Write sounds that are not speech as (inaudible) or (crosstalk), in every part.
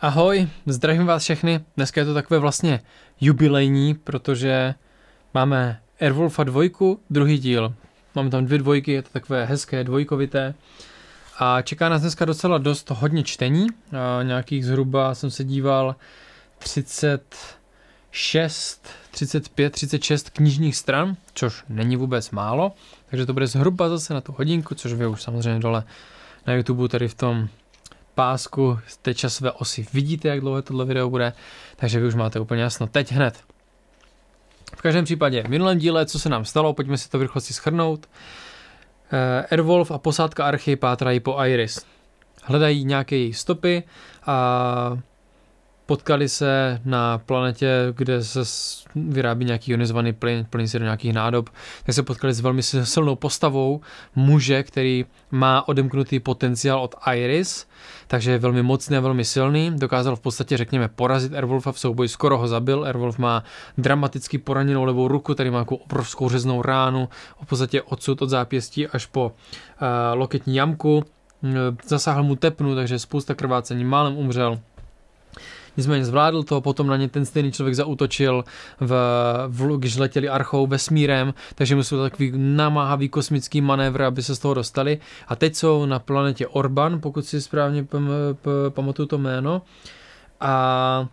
Ahoj, zdravím vás všechny. Dneska je to takové vlastně jubilejní, protože máme Airwolfa dvojku, druhý díl. Mám tam dvě dvojky, je to takové hezké dvojkovité. A čeká nás dneska docela dost hodně čtení. A nějakých zhruba jsem se díval 36, 35, 36 knižních stran, což není vůbec málo. Takže to bude zhruba zase na tu hodinku, což vy už samozřejmě dole na YouTube tady v tom pásku té časové osy vidíte, jak dlouhé tohle video bude, takže vy už máte úplně jasno teď hned. V každém případě, v minulém díle, co se nám stalo, pojďme si to v rychlosti schrnout. Eh, Airwolf a posádka Archy pátrají po Iris. Hledají nějaké její stopy a potkali se na planetě, kde se vyrábí nějaký ionizovaný plyn, plyn se do nějakých nádob, tak se potkali s velmi silnou postavou muže, který má odemknutý potenciál od Iris, takže je velmi mocný a velmi silný, dokázal v podstatě, řekněme, porazit Airwolfa v souboji, skoro ho zabil, Airwolf má dramaticky poraněnou levou ruku, tady má takovou obrovskou řeznou ránu, v podstatě odsud od zápěstí až po uh, loketní jamku, hm, zasáhl mu tepnu, takže spousta krvácení, málem umřel, Nicméně zvládl to, potom na ně ten stejný člověk zautočil, v, v, když letěli archou vesmírem, takže musel takový namáhavý kosmický manévr, aby se z toho dostali. A teď jsou na planetě Orban, pokud si správně pamatuju to jméno. A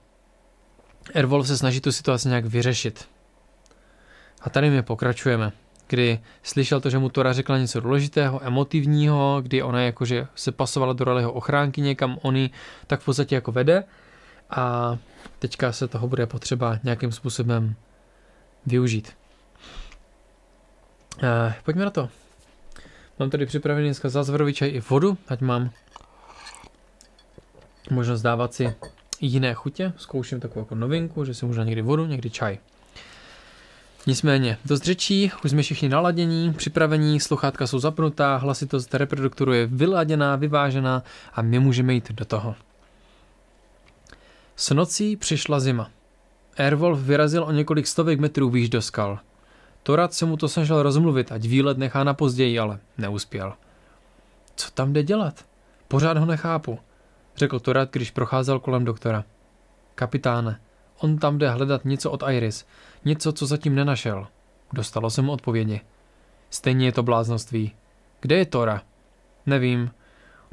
Airwolf se snaží tu situaci nějak vyřešit. A tady my pokračujeme kdy slyšel to, že mu Tora řekla něco důležitého, emotivního, kdy ona jakože se pasovala do jeho ochránky někam, oni, tak v podstatě jako vede a teďka se toho bude potřeba nějakým způsobem využít. Uh, pojďme na to. Mám tady připravený dneska zázvorový čaj i vodu, ať mám možnost dávat si jiné chutě. Zkouším takovou jako novinku, že si možná někdy vodu, někdy čaj. Nicméně, dost řečí, už jsme všichni naladění, připravení, sluchátka jsou zapnutá, hlasitost reproduktoru je vyladěná, vyvážená a my můžeme jít do toho. S nocí přišla zima. Airwolf vyrazil o několik stovek metrů výš do skal. Torad se mu to snažil rozmluvit, ať výlet nechá na později, ale neuspěl. Co tam jde dělat? Pořád ho nechápu, řekl Torad, když procházel kolem doktora. Kapitáne, on tam jde hledat něco od Iris, něco, co zatím nenašel. Dostalo se mu odpovědi. Stejně je to bláznoství. Kde je Tora? Nevím,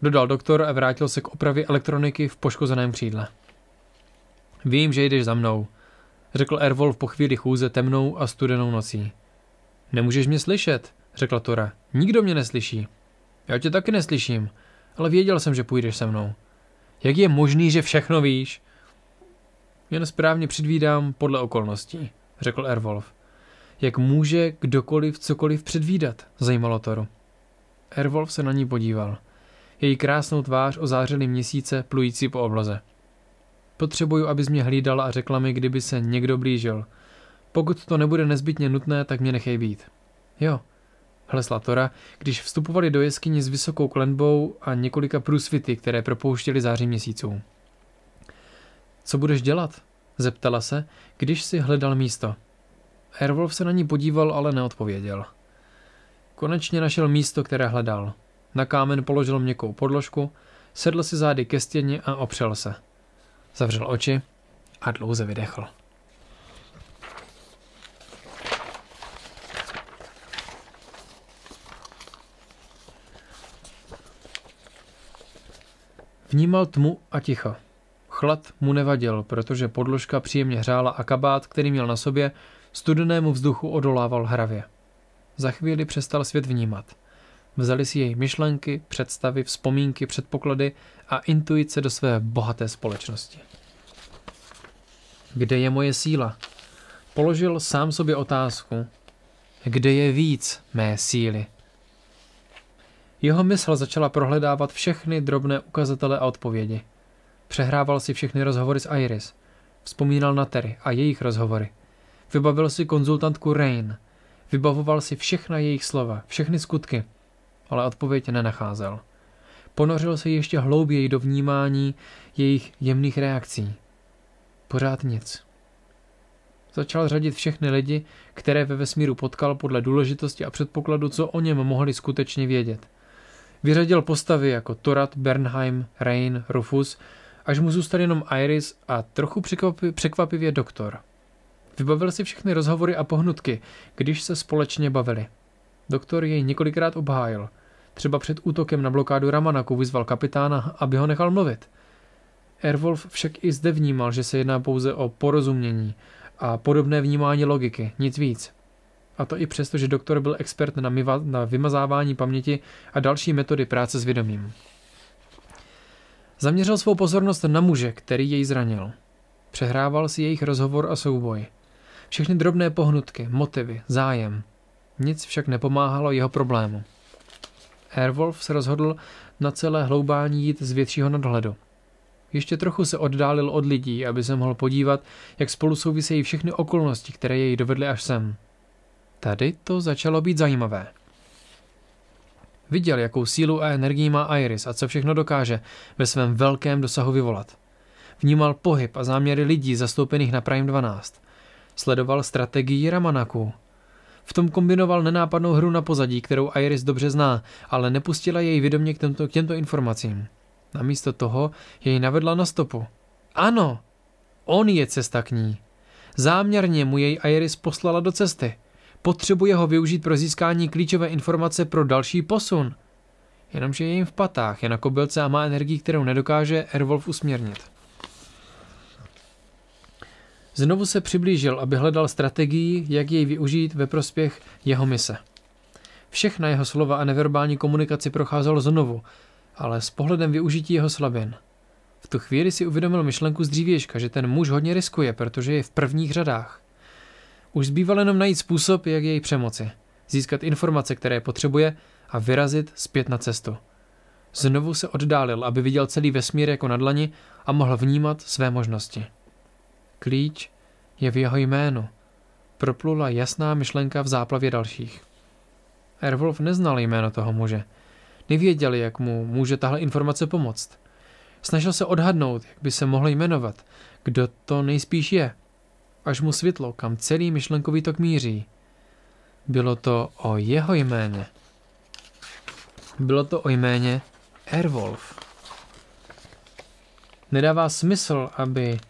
dodal doktor a vrátil se k opravě elektroniky v poškozeném křídle. Vím, že jdeš za mnou, řekl Ervolf po chvíli chůze temnou a studenou nocí. Nemůžeš mě slyšet, řekla Tora. Nikdo mě neslyší. Já tě taky neslyším, ale věděl jsem, že půjdeš se mnou. Jak je možný, že všechno víš? Jen správně předvídám podle okolností, řekl Ervolf. Jak může kdokoliv cokoliv předvídat, zajímalo Toru. Ervolf se na ní podíval. Její krásnou tvář ozářily měsíce plující po obloze. Potřebuju, abys mě hlídala a řekla mi, kdyby se někdo blížil. Pokud to nebude nezbytně nutné, tak mě nechej být. Jo, hlesla Tora, když vstupovali do jeskyni s vysokou klenbou a několika průsvity, které propouštěly září měsíců. Co budeš dělat? zeptala se, když si hledal místo. Airwolf se na ní podíval, ale neodpověděl. Konečně našel místo, které hledal. Na kámen položil měkkou podložku, sedl si zády ke stěně a opřel se. Zavřel oči a dlouze vydechl. Vnímal tmu a ticho. Chlad mu nevadil, protože podložka příjemně hřála a kabát, který měl na sobě, studenému vzduchu odolával hravě. Za chvíli přestal svět vnímat. Vzali si její myšlenky, představy, vzpomínky, předpoklady a intuice do své bohaté společnosti. Kde je moje síla? Položil sám sobě otázku, kde je víc mé síly? Jeho mysl začala prohledávat všechny drobné ukazatele a odpovědi. Přehrával si všechny rozhovory s Iris. Vzpomínal na Terry a jejich rozhovory. Vybavil si konzultantku Rain. Vybavoval si všechna jejich slova, všechny skutky – ale odpověď nenacházel. Ponořil se ještě hlouběji do vnímání jejich jemných reakcí. Pořád nic. Začal řadit všechny lidi, které ve vesmíru potkal podle důležitosti a předpokladu, co o něm mohli skutečně vědět. Vyřadil postavy jako Torat, Bernheim, Rain, Rufus, až mu zůstal jenom Iris a trochu překvapivě doktor. Vybavil si všechny rozhovory a pohnutky, když se společně bavili. Doktor jej několikrát obhájil – Třeba před útokem na blokádu Ramanaku vyzval kapitána, aby ho nechal mluvit. Airwolf však i zde vnímal, že se jedná pouze o porozumění a podobné vnímání logiky, nic víc. A to i přesto, že doktor byl expert na, myva, na vymazávání paměti a další metody práce s vědomím. Zaměřil svou pozornost na muže, který jej zranil. Přehrával si jejich rozhovor a souboj. Všechny drobné pohnutky, motivy, zájem. Nic však nepomáhalo jeho problému. Airwolf se rozhodl na celé hloubání jít z většího nadhledu. Ještě trochu se oddálil od lidí, aby se mohl podívat, jak spolu souvisejí všechny okolnosti, které jej dovedly až sem. Tady to začalo být zajímavé. Viděl, jakou sílu a energii má Iris a co všechno dokáže ve svém velkém dosahu vyvolat. Vnímal pohyb a záměry lidí zastoupených na Prime 12. Sledoval strategii Ramanaku, v tom kombinoval nenápadnou hru na pozadí, kterou Iris dobře zná, ale nepustila jej vědomě k, těmto, k těmto informacím. Namísto toho jej navedla na stopu. Ano, on je cesta k ní. Záměrně mu jej Iris poslala do cesty. Potřebuje ho využít pro získání klíčové informace pro další posun. Jenomže je jim v patách, je na kobylce a má energii, kterou nedokáže Erwolf usměrnit. Znovu se přiblížil, aby hledal strategii, jak jej využít ve prospěch jeho mise. Všechna jeho slova a neverbální komunikaci procházel znovu, ale s pohledem využití jeho slabin. V tu chvíli si uvědomil myšlenku z dřívěžka, že ten muž hodně riskuje, protože je v prvních řadách. Už zbýval jenom najít způsob, jak jej přemoci, získat informace, které potřebuje a vyrazit zpět na cestu. Znovu se oddálil, aby viděl celý vesmír jako na dlani a mohl vnímat své možnosti. Klíč je v jeho jménu. Proplula jasná myšlenka v záplavě dalších. Erwolf neznal jméno toho muže. Nevěděl, jak mu může tahle informace pomoct. Snažil se odhadnout, jak by se mohl jmenovat, kdo to nejspíš je. Až mu světlo, kam celý myšlenkový tok míří. Bylo to o jeho jméně. Bylo to o jméně Erwolf. Nedává smysl, aby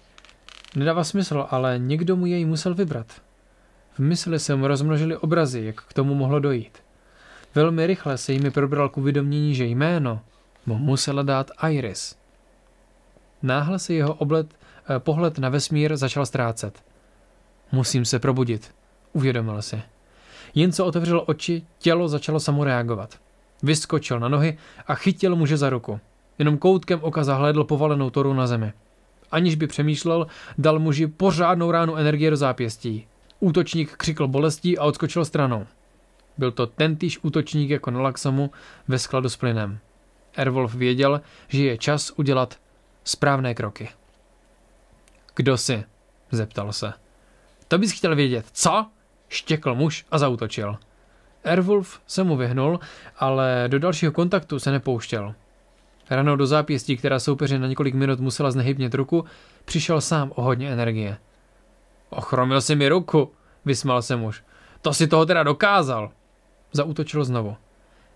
Nedává smysl, ale někdo mu jej musel vybrat. V mysli se mu rozmnožily obrazy, jak k tomu mohlo dojít. Velmi rychle se jimi probral k uvědomění, že jméno mu musela dát Iris. Náhle se jeho oblet, eh, pohled na vesmír začal ztrácet. Musím se probudit, uvědomil si. Jen co otevřel oči, tělo začalo samo reagovat. Vyskočil na nohy a chytil muže za ruku. Jenom koutkem oka zahlédl povalenou toru na zemi aniž by přemýšlel, dal muži pořádnou ránu energie do zápěstí. Útočník křikl bolestí a odskočil stranou. Byl to tentýž útočník jako na Laksamu ve skladu s plynem. Erwolf věděl, že je čas udělat správné kroky. Kdo si? zeptal se. To bys chtěl vědět, co? Štěkl muž a zautočil. Erwolf se mu vyhnul, ale do dalšího kontaktu se nepouštěl. Ranou do zápěstí, která soupeři na několik minut musela znehybnit ruku, přišel sám o hodně energie. Ochromil si mi ruku, vysmál se muž. To si toho teda dokázal. Zautočil znovu.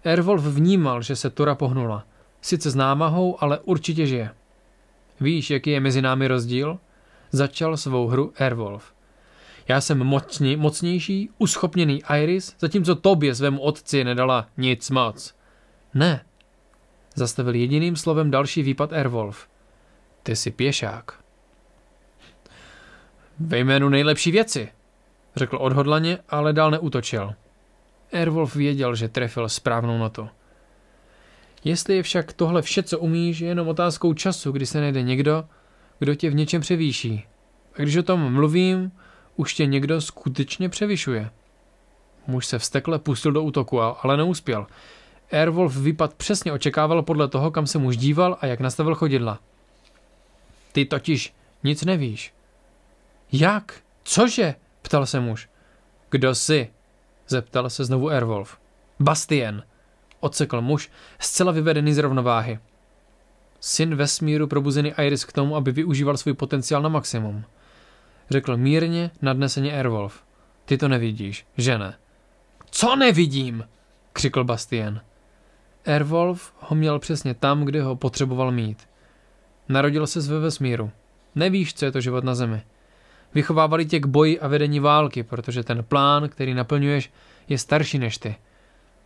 Ervolf vnímal, že se Tura pohnula. Sice s námahou, ale určitě žije. Víš, jaký je mezi námi rozdíl? Začal svou hru Ervolf. Já jsem mocni, mocnější, uschopněný Iris, zatímco tobě svému otci nedala nic moc. Ne, zastavil jediným slovem další výpad Airwolf. Ty jsi pěšák. Ve jménu nejlepší věci, řekl odhodlaně, ale dál neútočil. Airwolf věděl, že trefil správnou notu. Jestli je však tohle vše, co umíš, je jenom otázkou času, kdy se najde někdo, kdo tě v něčem převýší. A když o tom mluvím, už tě někdo skutečně převyšuje. Muž se vstekle pustil do útoku, ale neuspěl. Airwolf výpad přesně očekával podle toho, kam se muž díval a jak nastavil chodidla. Ty totiž nic nevíš. Jak? Cože? ptal se muž. Kdo jsi? zeptal se znovu Airwolf. Bastien, odsekl muž, zcela vyvedený z rovnováhy. Syn vesmíru probuzený Iris k tomu, aby využíval svůj potenciál na maximum. Řekl mírně, nadneseně Airwolf. Ty to nevidíš, že ne? Co nevidím? křikl Bastien. Airwolf ho měl přesně tam, kde ho potřeboval mít. Narodil se ve vesmíru. Nevíš, co je to život na Zemi. Vychovávali tě k boji a vedení války, protože ten plán, který naplňuješ, je starší než ty.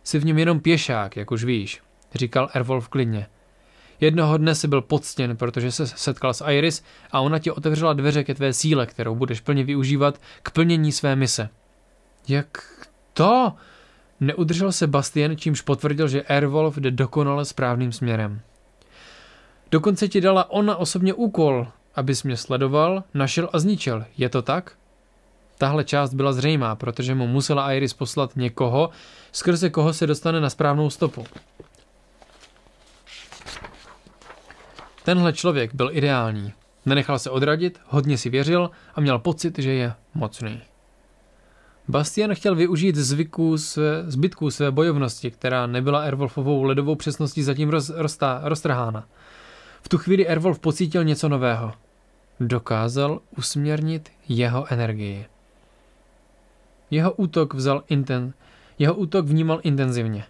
Jsi v něm jenom pěšák, jak už víš, říkal Airwolf klidně. Jednoho dne si byl poctěn, protože se setkal s Iris a ona ti otevřela dveře ke tvé síle, kterou budeš plně využívat k plnění své mise. Jak to? Neudržel se Bastien, čímž potvrdil, že Airwolf jde dokonale správným směrem. Dokonce ti dala ona osobně úkol, abys mě sledoval, našel a zničil. Je to tak? Tahle část byla zřejmá, protože mu musela Iris poslat někoho, skrze koho se dostane na správnou stopu. Tenhle člověk byl ideální. Nenechal se odradit, hodně si věřil a měl pocit, že je mocný. Bastian chtěl využít zvyků své, zbytku své bojovnosti, která nebyla Erwolfovou ledovou přesností zatím roz, roztá, roztrhána. V tu chvíli Erwolf pocítil něco nového. Dokázal usměrnit jeho energii. Jeho útok vzal inten, jeho útok vnímal intenzivně.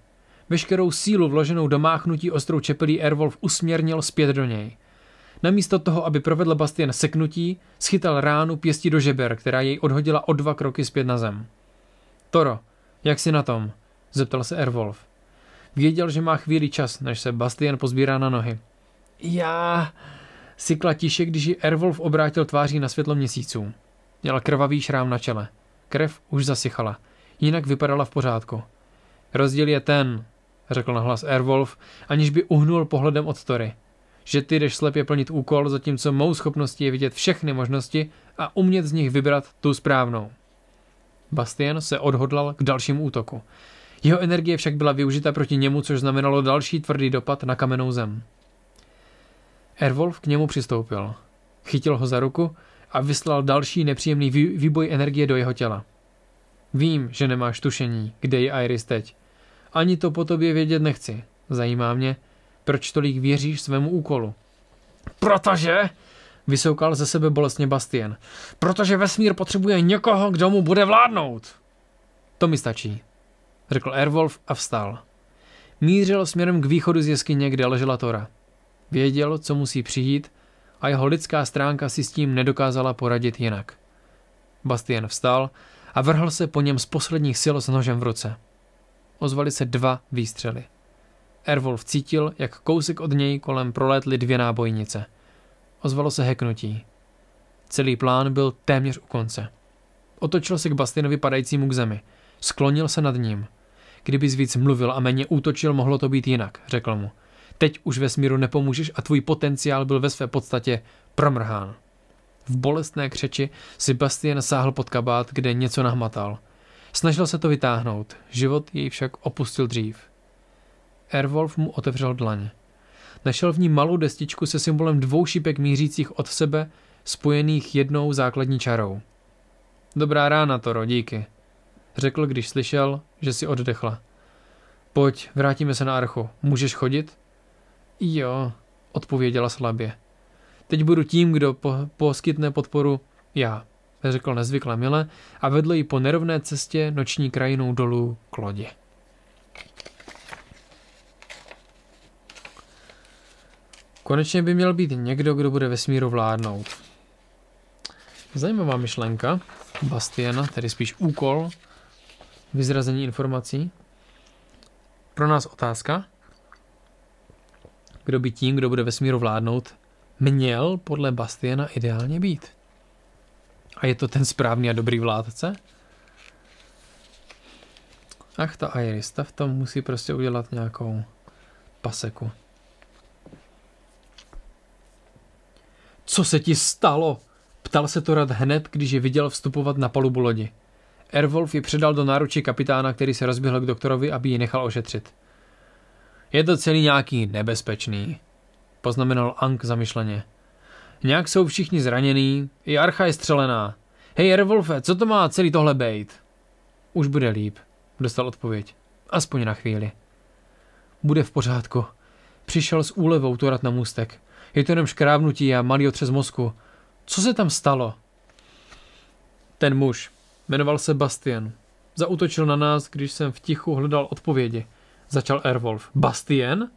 Veškerou sílu vloženou do máchnutí ostrou čepelí Erwolf usměrnil zpět do něj – Namísto toho, aby provedl Bastian seknutí, schytal ránu pěstí do žeber, která jej odhodila o dva kroky zpět na zem. Toro, jak si na tom? zeptal se Erwolf. Věděl, že má chvíli čas, než se Bastian pozbírá na nohy. Já... Sykla tiše, když ji Erwolf obrátil tváří na světlo měsíců. Měla krvavý šrám na čele. Krev už zasychala. Jinak vypadala v pořádku. Rozdíl je ten, řekl nahlas Erwolf, aniž by uhnul pohledem od Tory že ty jdeš slepě plnit úkol, zatímco mou schopností je vidět všechny možnosti a umět z nich vybrat tu správnou. Bastian se odhodlal k dalšímu útoku. Jeho energie však byla využita proti němu, což znamenalo další tvrdý dopad na kamenou zem. Erwolf k němu přistoupil. Chytil ho za ruku a vyslal další nepříjemný výboj energie do jeho těla. Vím, že nemáš tušení, kde je Iris teď. Ani to po tobě vědět nechci. Zajímá mě, proč tolik věříš svému úkolu. Protože, vysoukal ze sebe bolestně Bastien, protože vesmír potřebuje někoho, kdo mu bude vládnout. To mi stačí, řekl Airwolf a vstal. Mířil směrem k východu z jeskyně, kde ležela Tora. Věděl, co musí přijít a jeho lidská stránka si s tím nedokázala poradit jinak. Bastien vstal a vrhl se po něm z posledních sil s nožem v ruce. Ozvali se dva výstřely. Airwolf cítil, jak kousek od něj kolem prolétly dvě nábojnice. Ozvalo se heknutí. Celý plán byl téměř u konce. Otočil se k Bastinovi padajícímu k zemi. Sklonil se nad ním. Kdyby víc mluvil a méně útočil, mohlo to být jinak, řekl mu. Teď už ve smíru nepomůžeš a tvůj potenciál byl ve své podstatě promrhán. V bolestné křeči si Bastian sáhl pod kabát, kde něco nahmatal. Snažil se to vytáhnout, život jej však opustil dřív. Airwolf mu otevřel dlaně. Našel v ní malou destičku se symbolem dvou šipek mířících od sebe, spojených jednou základní čarou. Dobrá rána, Toro, díky, řekl, když slyšel, že si oddechla. Pojď, vrátíme se na archu. Můžeš chodit? Jo, odpověděla slabě. Teď budu tím, kdo po- poskytne podporu já, řekl nezvykle mile a vedl ji po nerovné cestě noční krajinou dolů k lodi. Konečně by měl být někdo, kdo bude vesmíru vládnout. Zajímavá myšlenka Bastiana, tedy spíš úkol vyzrazení informací. Pro nás otázka, kdo by tím, kdo bude vesmíru vládnout, měl podle Bastiana ideálně být. A je to ten správný a dobrý vládce? Ach, ta Iris, ta v tom musí prostě udělat nějakou paseku. Co se ti stalo? Ptal se to rad hned, když je viděl vstupovat na palubu lodi. Erwolf ji předal do náručí kapitána, který se rozběhl k doktorovi, aby ji nechal ošetřit. Je to celý nějaký nebezpečný, poznamenal Ank zamyšleně. Nějak jsou všichni zranění, i archa je střelená. Hej Erwolfe, co to má celý tohle bejt? Už bude líp, dostal odpověď. Aspoň na chvíli. Bude v pořádku. Přišel s úlevou turat na můstek. Je to jenom škrábnutí a malý otřes mozku. Co se tam stalo? Ten muž. Jmenoval se Bastian. Zautočil na nás, když jsem v tichu hledal odpovědi. Začal Erwolf. Bastian?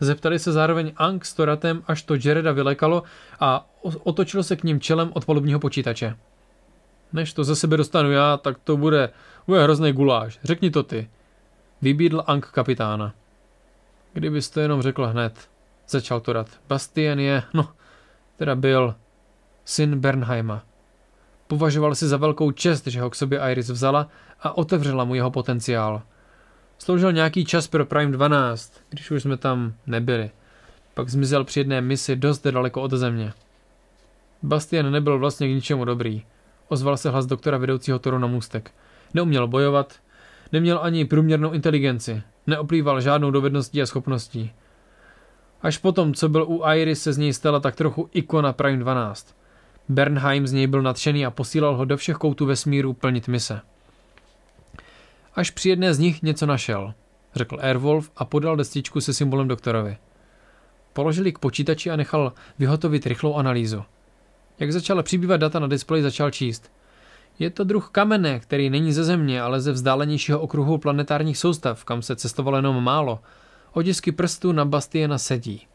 Zeptali se zároveň Ang s Toratem, až to Jareda vylekalo a otočil se k ním čelem od palubního počítače. Než to ze sebe dostanu já, tak to bude, bude hrozný guláš. Řekni to ty. Vybídl Ang kapitána. Kdybyste jenom řekl hned. Začal to rad. Bastien je, no, teda byl syn Bernheima. Považoval si za velkou čest, že ho k sobě Iris vzala a otevřela mu jeho potenciál. Sloužil nějaký čas pro Prime 12, když už jsme tam nebyli. Pak zmizel při jedné misi dost daleko od země. Bastien nebyl vlastně k ničemu dobrý. Ozval se hlas doktora vedoucího toru na můstek. Neuměl bojovat, neměl ani průměrnou inteligenci, neoplýval žádnou dovedností a schopností. Až potom, co byl u Iris, se z něj stala tak trochu ikona Prime 12. Bernheim z něj byl nadšený a posílal ho do všech koutů vesmíru plnit mise. Až při jedné z nich něco našel, řekl Airwolf a podal destičku se symbolem doktorovi. Položili k počítači a nechal vyhotovit rychlou analýzu. Jak začala přibývat data na displeji, začal číst. Je to druh kamene, který není ze Země, ale ze vzdálenějšího okruhu planetárních soustav, kam se cestovalo jenom málo – Otisky prstů na Bastiana sedí.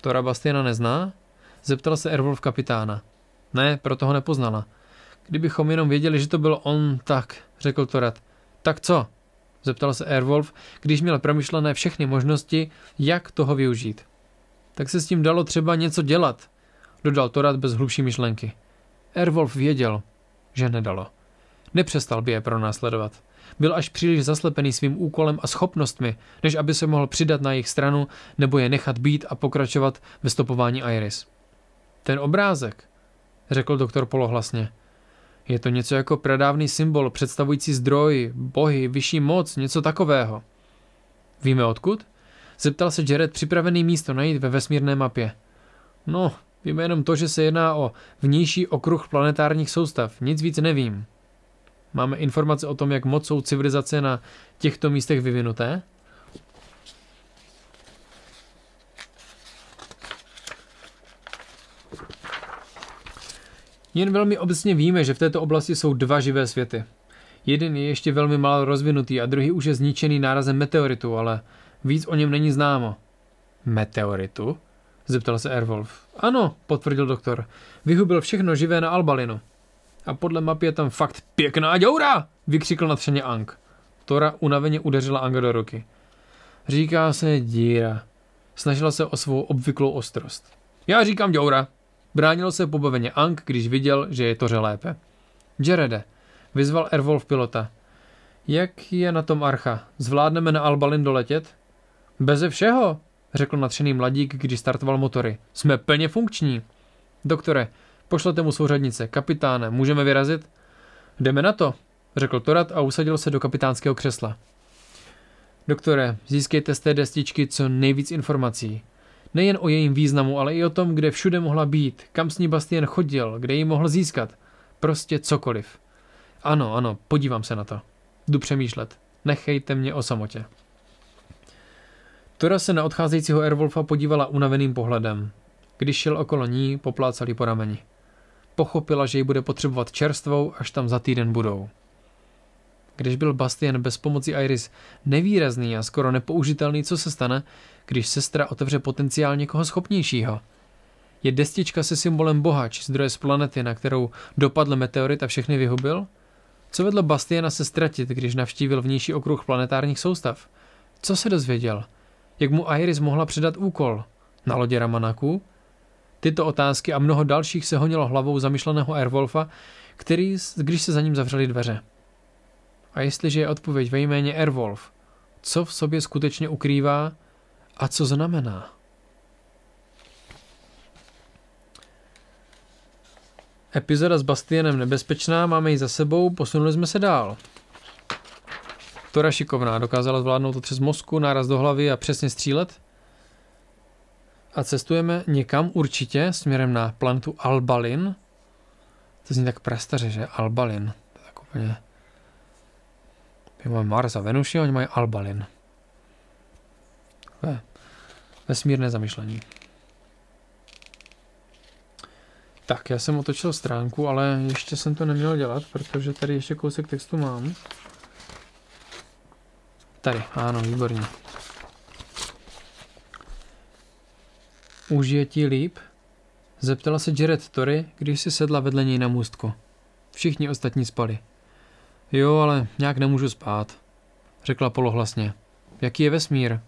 Tora Bastiana nezná? Zeptal se Erwolf kapitána. Ne, proto ho nepoznala. Kdybychom jenom věděli, že to byl on, tak, řekl Torat. Tak co? Zeptal se Erwolf, když měl promyšlené všechny možnosti, jak toho využít. Tak se s tím dalo třeba něco dělat, dodal Torat bez hlubší myšlenky. Erwolf věděl, že nedalo. Nepřestal by je pronásledovat. Byl až příliš zaslepený svým úkolem a schopnostmi, než aby se mohl přidat na jejich stranu nebo je nechat být a pokračovat ve stopování Iris. Ten obrázek, řekl doktor polohlasně. Je to něco jako pradávný symbol představující zdroj, bohy, vyšší moc, něco takového. Víme odkud? Zeptal se Jared připravený místo najít ve vesmírné mapě. No, víme jenom to, že se jedná o vnější okruh planetárních soustav, nic víc nevím. Máme informace o tom, jak moc jsou civilizace na těchto místech vyvinuté? Jen velmi obecně víme, že v této oblasti jsou dva živé světy. Jeden je ještě velmi málo rozvinutý a druhý už je zničený nárazem meteoritu, ale víc o něm není známo. Meteoritu? Zeptal se Airwolf. Ano, potvrdil doktor. Vyhubil všechno živé na Albalinu. A podle mapy je tam fakt pěkná děura, vykřikl natřeně Ang. Tora unaveně udeřila Anga do ruky. Říká se díra. Snažila se o svou obvyklou ostrost. Já říkám děura. Bránil se pobaveně Ang, když viděl, že je Toře lépe. Jarede, vyzval v pilota. Jak je na tom Archa? Zvládneme na Albalin doletět? Beze všeho, řekl natřený mladík, když startoval motory. Jsme plně funkční. Doktore, Pošlete mu z Kapitáne, můžeme vyrazit? Jdeme na to, řekl Torat a usadil se do kapitánského křesla. Doktore, získejte z té destičky co nejvíc informací. Nejen o jejím významu, ale i o tom, kde všude mohla být, kam s ní Bastien chodil, kde ji mohl získat. Prostě cokoliv. Ano, ano, podívám se na to. Jdu přemýšlet. Nechejte mě o samotě. Tora se na odcházejícího Airwolfa podívala unaveným pohledem. Když šel okolo ní, poplácali po rameni pochopila, že ji bude potřebovat čerstvou, až tam za týden budou. Když byl Bastian bez pomoci Iris nevýrazný a skoro nepoužitelný, co se stane, když sestra otevře potenciál někoho schopnějšího? Je destička se symbolem boha či zdroje z planety, na kterou dopadl meteorit a všechny vyhubil? Co vedlo Bastiana se ztratit, když navštívil vnější okruh planetárních soustav? Co se dozvěděl? Jak mu Iris mohla předat úkol? Na lodě Ramanaku? Tyto otázky a mnoho dalších se honilo hlavou zamišleného Airwolfa, který, když se za ním zavřeli dveře. A jestliže je odpověď ve jméně Airwolf, co v sobě skutečně ukrývá a co znamená? Epizoda s Bastianem nebezpečná, máme ji za sebou, posunuli jsme se dál. Tora šikovná, dokázala zvládnout to, přes mozku, náraz do hlavy a přesně střílet? a cestujeme někam určitě směrem na planetu Albalin. To zní tak prastaře, že? Albalin. To je tak úplně... My máme Mars a Venuši, oni mají Albalin. Takové vesmírné zamyšlení. Tak, já jsem otočil stránku, ale ještě jsem to neměl dělat, protože tady ještě kousek textu mám. Tady, ano, výborně. Už je ti líp? Zeptala se Jared Tory, když si sedla vedle něj na můstko. Všichni ostatní spali. Jo, ale nějak nemůžu spát, řekla polohlasně. Jaký je vesmír?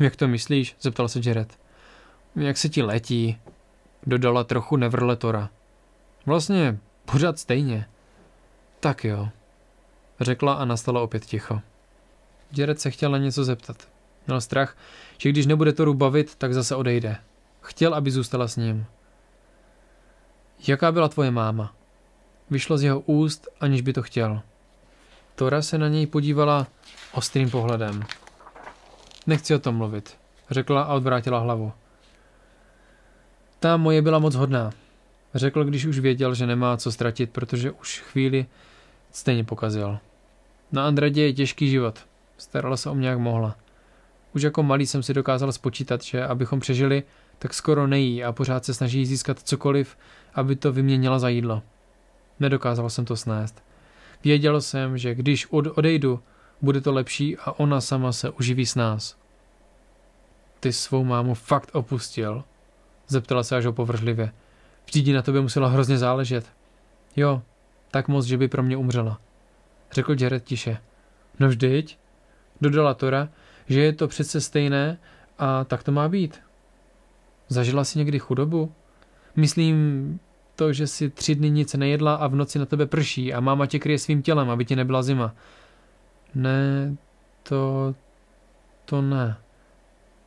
Jak to myslíš? zeptal se Jared. Jak se ti letí? Dodala trochu nevrle Tora. Vlastně pořád stejně. Tak jo, řekla a nastala opět ticho. Jared se chtěl na něco zeptat. Měl strach, že když nebude Toru bavit, tak zase odejde. Chtěl, aby zůstala s ním. Jaká byla tvoje máma? Vyšlo z jeho úst, aniž by to chtěl. Tora se na něj podívala ostrým pohledem. Nechci o tom mluvit, řekla a odvrátila hlavu. Ta moje byla moc hodná, řekl, když už věděl, že nemá co ztratit, protože už chvíli stejně pokazil. Na Andradě je těžký život. Starala se o mě, jak mohla. Už jako malý jsem si dokázal spočítat, že abychom přežili, tak skoro nejí a pořád se snaží získat cokoliv, aby to vyměnila za jídlo. Nedokázal jsem to snést. Věděl jsem, že když od odejdu, bude to lepší a ona sama se uživí s nás. Ty svou mámu fakt opustil? Zeptala se až opovržlivě. Vždyť na tobě musela hrozně záležet. Jo, tak moc, že by pro mě umřela. Řekl Jared tiše. No vždyť, dodala Tora že je to přece stejné a tak to má být. Zažila si někdy chudobu? Myslím to, že si tři dny nic nejedla a v noci na tebe prší a máma tě kryje svým tělem, aby ti nebyla zima. Ne, to... to ne.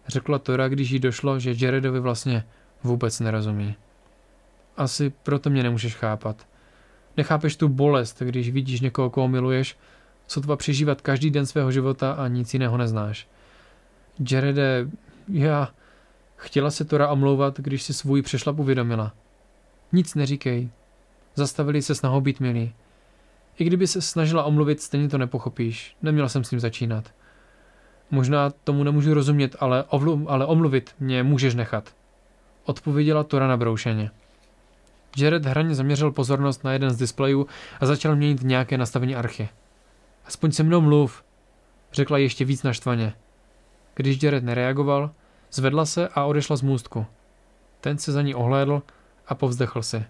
Řekla Tora, když jí došlo, že Jaredovi vlastně vůbec nerozumí. Asi proto mě nemůžeš chápat. Nechápeš tu bolest, když vidíš někoho, koho miluješ sotva přežívat každý den svého života a nic jiného neznáš. Jerede, já... Chtěla se Tora omlouvat, když si svůj přešlap uvědomila. Nic neříkej. Zastavili se snahou být milí. I kdyby se snažila omluvit, stejně to nepochopíš. Neměla jsem s ním začínat. Možná tomu nemůžu rozumět, ale, ovlu, ale omluvit mě můžeš nechat. Odpověděla Tora nabroušeně. Jared hraně zaměřil pozornost na jeden z displejů a začal měnit nějaké nastavení archy. Aspoň se mnou mluv, řekla ještě víc naštvaně. Když Jared nereagoval, zvedla se a odešla z můstku. Ten se za ní ohlédl a povzdechl si.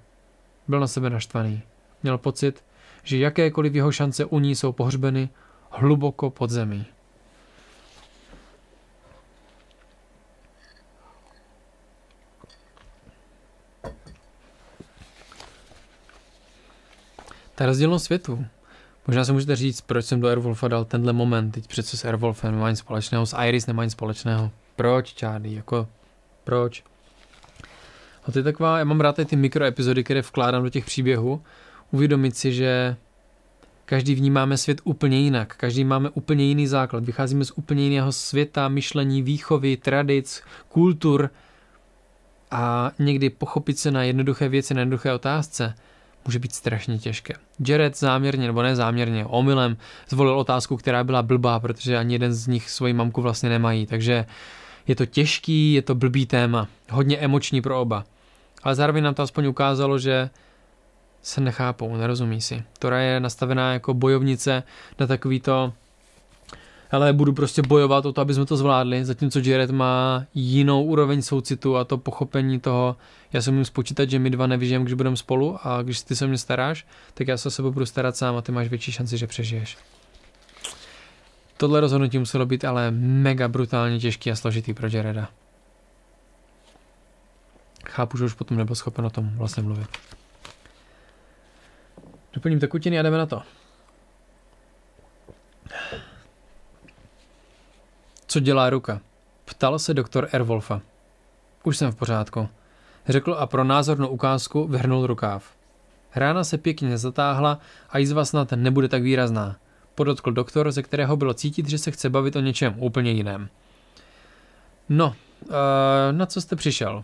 Byl na sebe naštvaný. Měl pocit, že jakékoliv jeho šance u ní jsou pohřbeny hluboko pod zemí. Ta rozdílnost světů Možná si můžete říct, proč jsem do Airwolfa dal tenhle moment, teď přece s Airwolfem nemá nic společného, s Iris nemá nic společného. Proč, Charlie, jako, proč? A to je taková, já mám rád ty mikroepizody, které vkládám do těch příběhů, uvědomit si, že každý vnímáme svět úplně jinak, každý máme úplně jiný základ, vycházíme z úplně jiného světa, myšlení, výchovy, tradic, kultur a někdy pochopit se na jednoduché věci, na jednoduché otázce – může být strašně těžké. Jared záměrně nebo nezáměrně, omylem, zvolil otázku, která byla blbá, protože ani jeden z nich svoji mamku vlastně nemají, takže je to těžký, je to blbý téma, hodně emoční pro oba. Ale zároveň nám to aspoň ukázalo, že se nechápou, nerozumí si. Tora je nastavená jako bojovnice na takovýto ale budu prostě bojovat o to, aby jsme to zvládli, zatímco Jared má jinou úroveň soucitu a to pochopení toho, já se můžu spočítat, že my dva nevyžijeme, když budeme spolu a když ty se mě staráš, tak já se o sebe budu starat sám a ty máš větší šanci, že přežiješ. Tohle rozhodnutí muselo být ale mega brutálně těžký a složitý pro Jareda. Chápu, že už potom nebyl schopen o tom vlastně mluvit. Doplním tekutiny a jdeme na to. Co dělá ruka? Ptal se doktor Erwolfa. Už jsem v pořádku, řekl a pro názornou ukázku vyhrnul rukáv. Rána se pěkně zatáhla a jizva snad nebude tak výrazná, podotkl doktor, ze kterého bylo cítit, že se chce bavit o něčem úplně jiném. No, uh, na co jste přišel?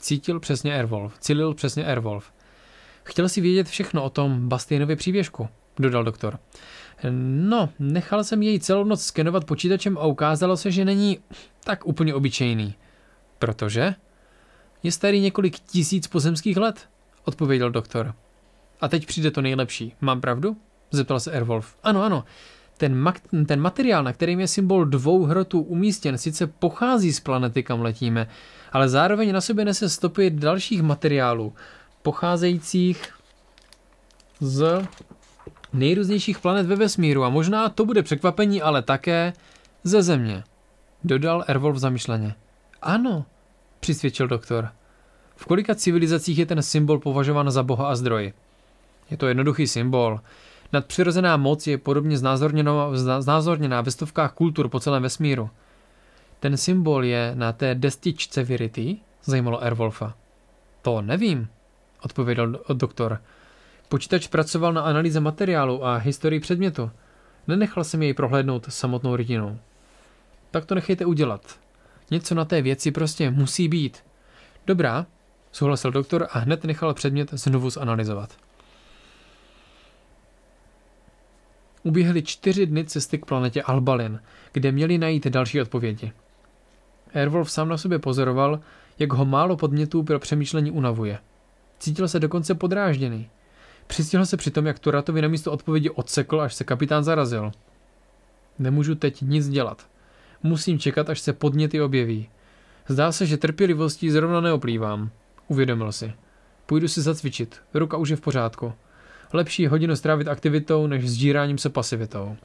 Cítil přesně Erwolf, cílil přesně Erwolf. Chtěl si vědět všechno o tom Bastianově příběžku, dodal doktor. No, nechal jsem jej celou noc skenovat počítačem a ukázalo se, že není tak úplně obyčejný. Protože? Je starý několik tisíc pozemských let, odpověděl doktor. A teď přijde to nejlepší. Mám pravdu? Zeptal se Erwolf. Ano, ano. Ten, mak- ten materiál, na kterým je symbol dvou hrotů umístěn, sice pochází z planety, kam letíme, ale zároveň na sobě nese stopy dalších materiálů, pocházejících z nejrůznějších planet ve vesmíru a možná to bude překvapení, ale také ze Země, dodal Erwolf zamišleně. Ano, přisvědčil doktor. V kolika civilizacích je ten symbol považován za boha a zdroj? Je to jednoduchý symbol. Nadpřirozená moc je podobně znázorněná ve stovkách kultur po celém vesmíru. Ten symbol je na té destičce Verity? zajímalo Erwolfa. To nevím, odpověděl doktor. Počítač pracoval na analýze materiálu a historii předmětu. Nenechal jsem jej prohlédnout samotnou rodinou. Tak to nechejte udělat. Něco na té věci prostě musí být. Dobrá, souhlasil doktor a hned nechal předmět znovu zanalizovat. Uběhly čtyři dny cesty k planetě Albalin, kde měli najít další odpovědi. Airwolf sám na sobě pozoroval, jak ho málo podmětů pro přemýšlení unavuje. Cítil se dokonce podrážděný. Přistihl se přitom, jak Turatovi na místo odpovědi odsekl, až se kapitán zarazil. Nemůžu teď nic dělat. Musím čekat, až se podněty objeví. Zdá se, že trpělivostí zrovna neoplývám. Uvědomil si. Půjdu si zacvičit. Ruka už je v pořádku. Lepší hodinu strávit aktivitou, než zdíráním se pasivitou.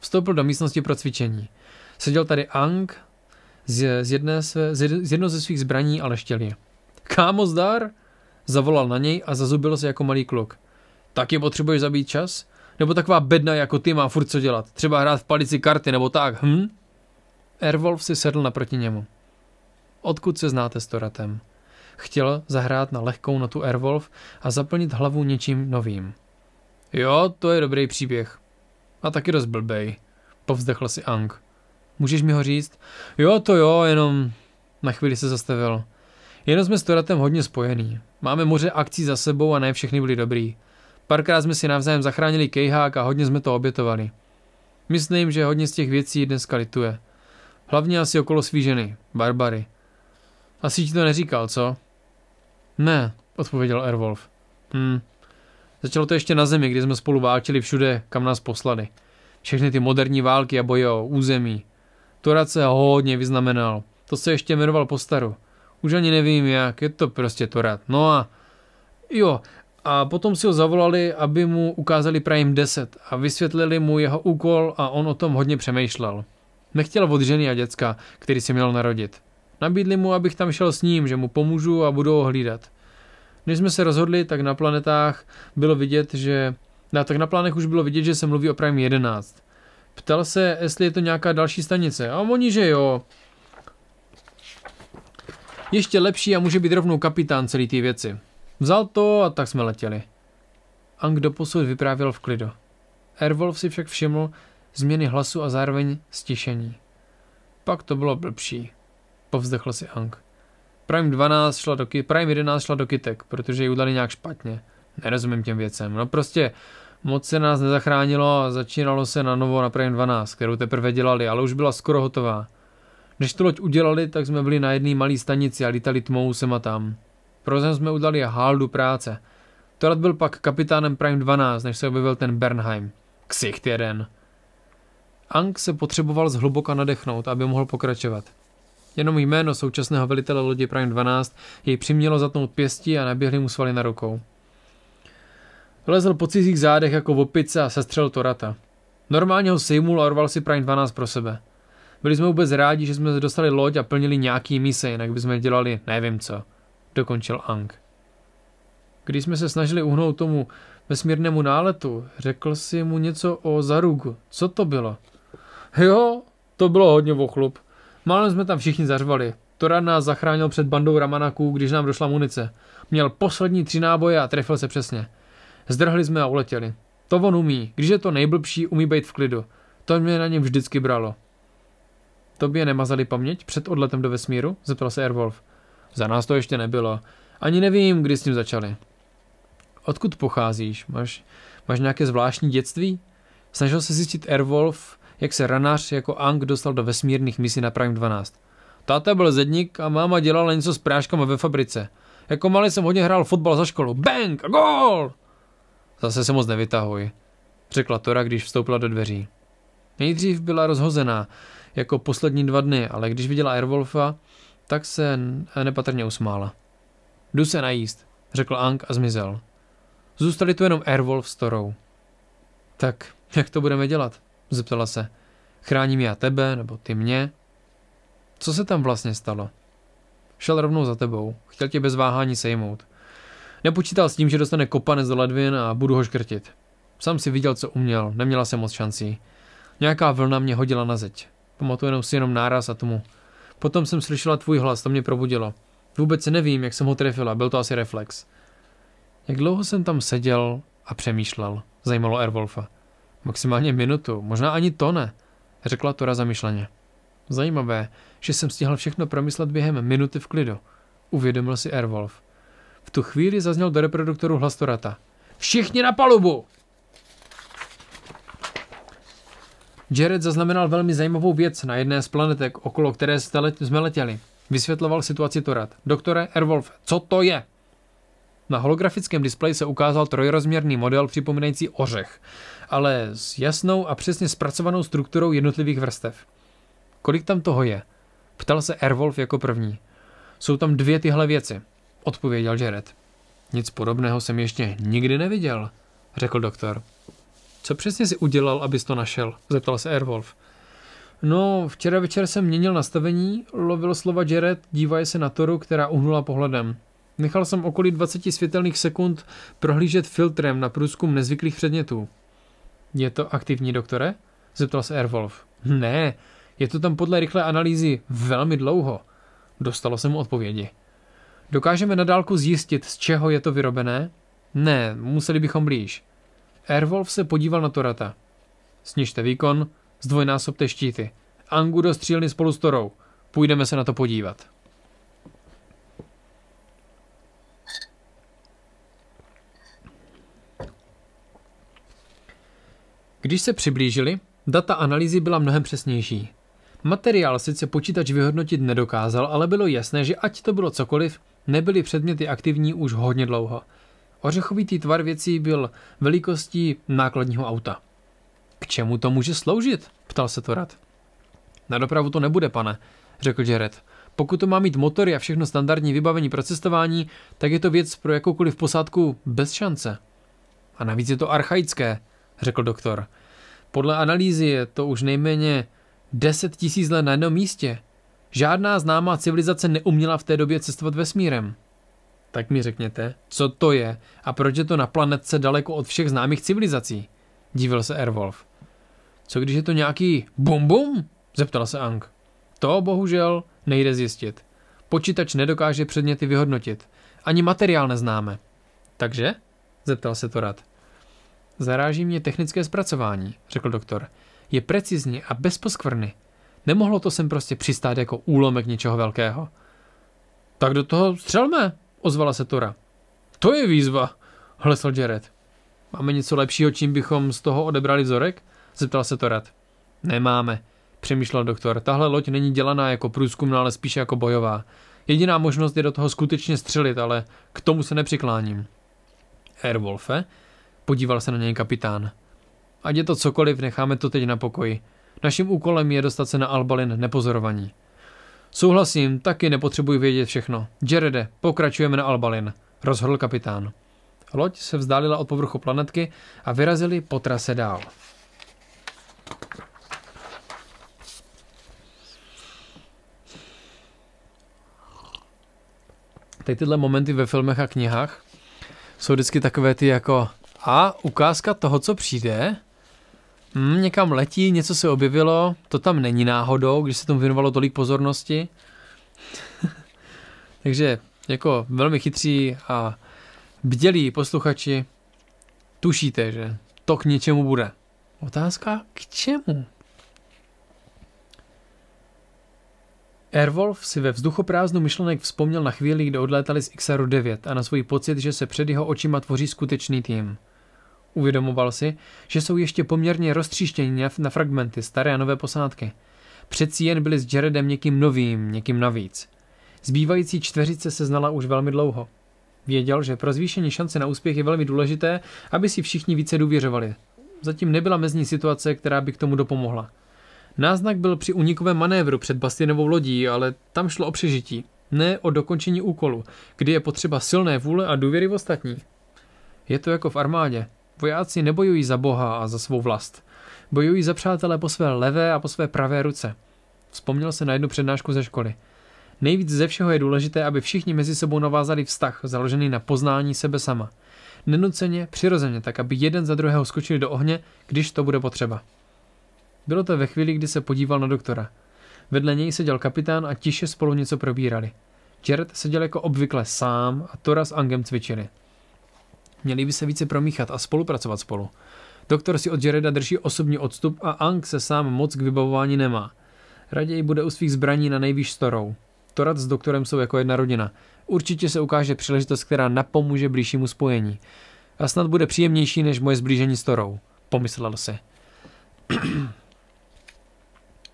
Vstoupil do místnosti pro cvičení. Seděl tady Ang z, z, jedné své, z jedno ze svých zbraní, ale leštěl je. Kámo zdar? Zavolal na něj a zazubil se jako malý kluk. je potřebuješ zabít čas? Nebo taková bedna jako ty má furt co dělat? Třeba hrát v palici karty nebo tak, hm? Erwolf si sedl naproti němu. Odkud se znáte s Toratem? Chtěl zahrát na lehkou notu Erwolf a zaplnit hlavu něčím novým. Jo, to je dobrý příběh. A taky dost blbej, povzdechl si Ang. Můžeš mi ho říct? Jo, to jo, jenom... Na chvíli se zastavil. Jenom jsme s Toratem hodně spojený. Máme moře akcí za sebou a ne všechny byly dobrý. Párkrát jsme si navzájem zachránili kejhák a hodně jsme to obětovali. Myslím, že hodně z těch věcí dneska lituje. Hlavně asi okolo svý ženy, Barbary. Asi ti to neříkal, co? Ne, odpověděl Erwolf. Hm. Začalo to ještě na zemi, kdy jsme spolu válčili všude, kam nás poslali. Všechny ty moderní války a boje o území. Torat se hodně vyznamenal. To se ještě jmenoval postaru. staru už ani nevím jak, je to prostě to rad. No a jo, a potom si ho zavolali, aby mu ukázali Prime 10 a vysvětlili mu jeho úkol a on o tom hodně přemýšlel. Nechtěl od ženy a děcka, který si měl narodit. Nabídli mu, abych tam šel s ním, že mu pomůžu a budou ho hlídat. Než jsme se rozhodli, tak na planetách bylo vidět, že... Na, no, tak na plánech už bylo vidět, že se mluví o Prime 11. Ptal se, jestli je to nějaká další stanice. A oni, že jo ještě lepší a může být rovnou kapitán celý ty věci. Vzal to a tak jsme letěli. Ang doposud vyprávěl v klidu. Airwolf si však všiml změny hlasu a zároveň stišení. Pak to bylo blbší, povzdechl si Ang. Prime 12 šla do Prime 11 šla do kytek, protože ji udali nějak špatně. Nerozumím těm věcem. No prostě moc se nás nezachránilo a začínalo se na novo na Prime 12, kterou teprve dělali, ale už byla skoro hotová. Když tu loď udělali, tak jsme byli na jedné malé stanici a lítali tmou sem a tam. zem jsme udali hál do práce. Torat byl pak kapitánem Prime 12, než se objevil ten Bernheim. Ksicht jeden. Ang se potřeboval zhluboka nadechnout, aby mohl pokračovat. Jenom jméno současného velitele lodi Prime 12 jej přimělo zatnout pěstí a naběhli mu svaly na rukou. Lezl po cizích zádech jako v opice a sestřel Torata. Normálně ho sejmul a orval si Prime 12 pro sebe. Byli jsme vůbec rádi, že jsme dostali loď a plnili nějaký mise, jinak bychom dělali nevím co, dokončil Ang. Když jsme se snažili uhnout tomu vesmírnému náletu, řekl si mu něco o Zarugu. Co to bylo? Jo, to bylo hodně vochlup. Málem jsme tam všichni zařvali. Toran nás zachránil před bandou Ramanaků, když nám došla munice. Měl poslední tři náboje a trefil se přesně. Zdrhli jsme a uletěli. To on umí. Když je to nejblbší, umí být v klidu. To mě na něm vždycky bralo. Tobě nemazali paměť před odletem do vesmíru? Zeptal se Airwolf. Za nás to ještě nebylo. Ani nevím, kdy s tím začali. Odkud pocházíš? Máš, máš nějaké zvláštní dětství? Snažil se zjistit Airwolf, jak se ranář jako Ang dostal do vesmírných misí na Prime 12. Táta byl zedník a máma dělala něco s práškama ve fabrice. Jako malý jsem hodně hrál fotbal za školu. Bang! Gol! Zase se moc nevytahuj, řekla Tora, když vstoupila do dveří. Nejdřív byla rozhozená, jako poslední dva dny, ale když viděla Airwolfa, tak se nepatrně usmála. Jdu se najíst, řekl Ang a zmizel. Zůstali tu jenom Airwolf s Torou. Tak, jak to budeme dělat? Zeptala se. Chráním já tebe, nebo ty mě? Co se tam vlastně stalo? Šel rovnou za tebou. Chtěl tě bez váhání sejmout. Nepočítal s tím, že dostane kopanec do ledvin a budu ho škrtit. Sam si viděl, co uměl, neměla jsem moc šancí. Nějaká vlna mě hodila na zeď. Pamatuju jenom si jenom náraz tomu. Potom jsem slyšela tvůj hlas, to mě probudilo. Vůbec nevím, jak jsem ho trefila, byl to asi reflex. Jak dlouho jsem tam seděl a přemýšlel, zajímalo Erwolfa. Maximálně minutu, možná ani to ne, řekla Tora zamišleně. Zajímavé, že jsem stihl všechno promyslet během minuty v klidu, uvědomil si Erwolf. V tu chvíli zazněl do reproduktoru hlas Torata. Všichni na palubu! Jared zaznamenal velmi zajímavou věc na jedné z planetek, okolo které jsme letěli. Vysvětloval situaci Torad. Doktore Erwolf, co to je? Na holografickém displeji se ukázal trojrozměrný model připomínající ořech, ale s jasnou a přesně zpracovanou strukturou jednotlivých vrstev. Kolik tam toho je? Ptal se Erwolf jako první. Jsou tam dvě tyhle věci, odpověděl Jared. Nic podobného jsem ještě nikdy neviděl, řekl doktor. Co přesně si udělal, abys to našel? Zeptal se Airwolf. No, včera večer jsem měnil nastavení, lovil slova Jared, dívaje se na Toru, která uhnula pohledem. Nechal jsem okolí 20 světelných sekund prohlížet filtrem na průzkum nezvyklých předmětů. Je to aktivní, doktore? Zeptal se Airwolf. Ne, je to tam podle rychlé analýzy velmi dlouho. Dostalo se mu odpovědi. Dokážeme na dálku zjistit, z čeho je to vyrobené? Ne, museli bychom blíž. Airwolf se podíval na Torata. Snižte výkon, zdvojnásobte štíty. Angu do střílny spolu s Torou. Půjdeme se na to podívat. Když se přiblížili, data analýzy byla mnohem přesnější. Materiál sice počítač vyhodnotit nedokázal, ale bylo jasné, že ať to bylo cokoliv, nebyly předměty aktivní už hodně dlouho – Ořechovitý tvar věcí byl velikostí nákladního auta. K čemu to může sloužit? ptal se rad. Na dopravu to nebude, pane, řekl Jared. Pokud to má mít motory a všechno standardní vybavení pro cestování, tak je to věc pro jakoukoliv posádku bez šance. A navíc je to archaické, řekl doktor. Podle analýzy je to už nejméně 10 tisíc let na jednom místě. Žádná známá civilizace neuměla v té době cestovat vesmírem. Tak mi řekněte, co to je a proč je to na planetce daleko od všech známých civilizací? Dívil se Airwolf. Co když je to nějaký bum-bum? Zeptal se Ang. To bohužel nejde zjistit. Počítač nedokáže předměty vyhodnotit. Ani materiál neznáme. Takže? Zeptal se Torad. Zaráží mě technické zpracování, řekl doktor. Je precizní a bez poskvrny. Nemohlo to sem prostě přistát jako úlomek něčeho velkého. Tak do toho střelme, ozvala se Tora. To je výzva, hlesl Jared. Máme něco lepšího, čím bychom z toho odebrali vzorek? Zeptal se Torat. Nemáme, přemýšlel doktor. Tahle loď není dělaná jako průzkumná, ale spíše jako bojová. Jediná možnost je do toho skutečně střelit, ale k tomu se nepřikláním. Airwolfe? Podíval se na něj kapitán. Ať je to cokoliv, necháme to teď na pokoji. Naším úkolem je dostat se na Albalin nepozorovaní. Souhlasím, taky nepotřebuji vědět všechno. Jarede, pokračujeme na Albalin, rozhodl kapitán. Loď se vzdálila od povrchu planetky a vyrazili po trase dál. Teď tyhle momenty ve filmech a knihách jsou vždycky takové ty jako a ukázka toho, co přijde, hmm, někam letí, něco se objevilo, to tam není náhodou, když se tomu věnovalo tolik pozornosti. (laughs) Takže jako velmi chytří a bdělí posluchači, tušíte, že to k něčemu bude. Otázka k čemu? Airwolf si ve vzduchoprázdnu myšlenek vzpomněl na chvíli, kdy odlétali z XR-9 a na svůj pocit, že se před jeho očima tvoří skutečný tým. Uvědomoval si, že jsou ještě poměrně roztříštěni na fragmenty staré a nové posádky. Přeci jen byli s Jaredem někým novým, někým navíc. Zbývající čtveřice se znala už velmi dlouho. Věděl, že pro zvýšení šance na úspěch je velmi důležité, aby si všichni více důvěřovali. Zatím nebyla mezní situace, která by k tomu dopomohla. Náznak byl při unikovém manévru před Bastinovou lodí, ale tam šlo o přežití, ne o dokončení úkolu, kdy je potřeba silné vůle a důvěry v ostatní. Je to jako v armádě. Vojáci nebojují za Boha a za svou vlast. Bojují za přátelé po své levé a po své pravé ruce. Vzpomněl se na jednu přednášku ze školy. Nejvíc ze všeho je důležité, aby všichni mezi sebou navázali vztah, založený na poznání sebe sama. Nenuceně, přirozeně, tak aby jeden za druhého skočili do ohně, když to bude potřeba. Bylo to ve chvíli, kdy se podíval na doktora. Vedle něj seděl kapitán a tiše spolu něco probírali. Jared seděl jako obvykle sám a Tora s Angem cvičili. Měli by se více promíchat a spolupracovat spolu. Doktor si od Jareda drží osobní odstup a Ang se sám moc k vybavování nemá. Raději bude u svých zbraní na nejvýš storou. Torad s doktorem jsou jako jedna rodina. Určitě se ukáže příležitost, která napomůže blížšímu spojení. A snad bude příjemnější než moje zblížení s Torou, pomyslel se. (clears throat)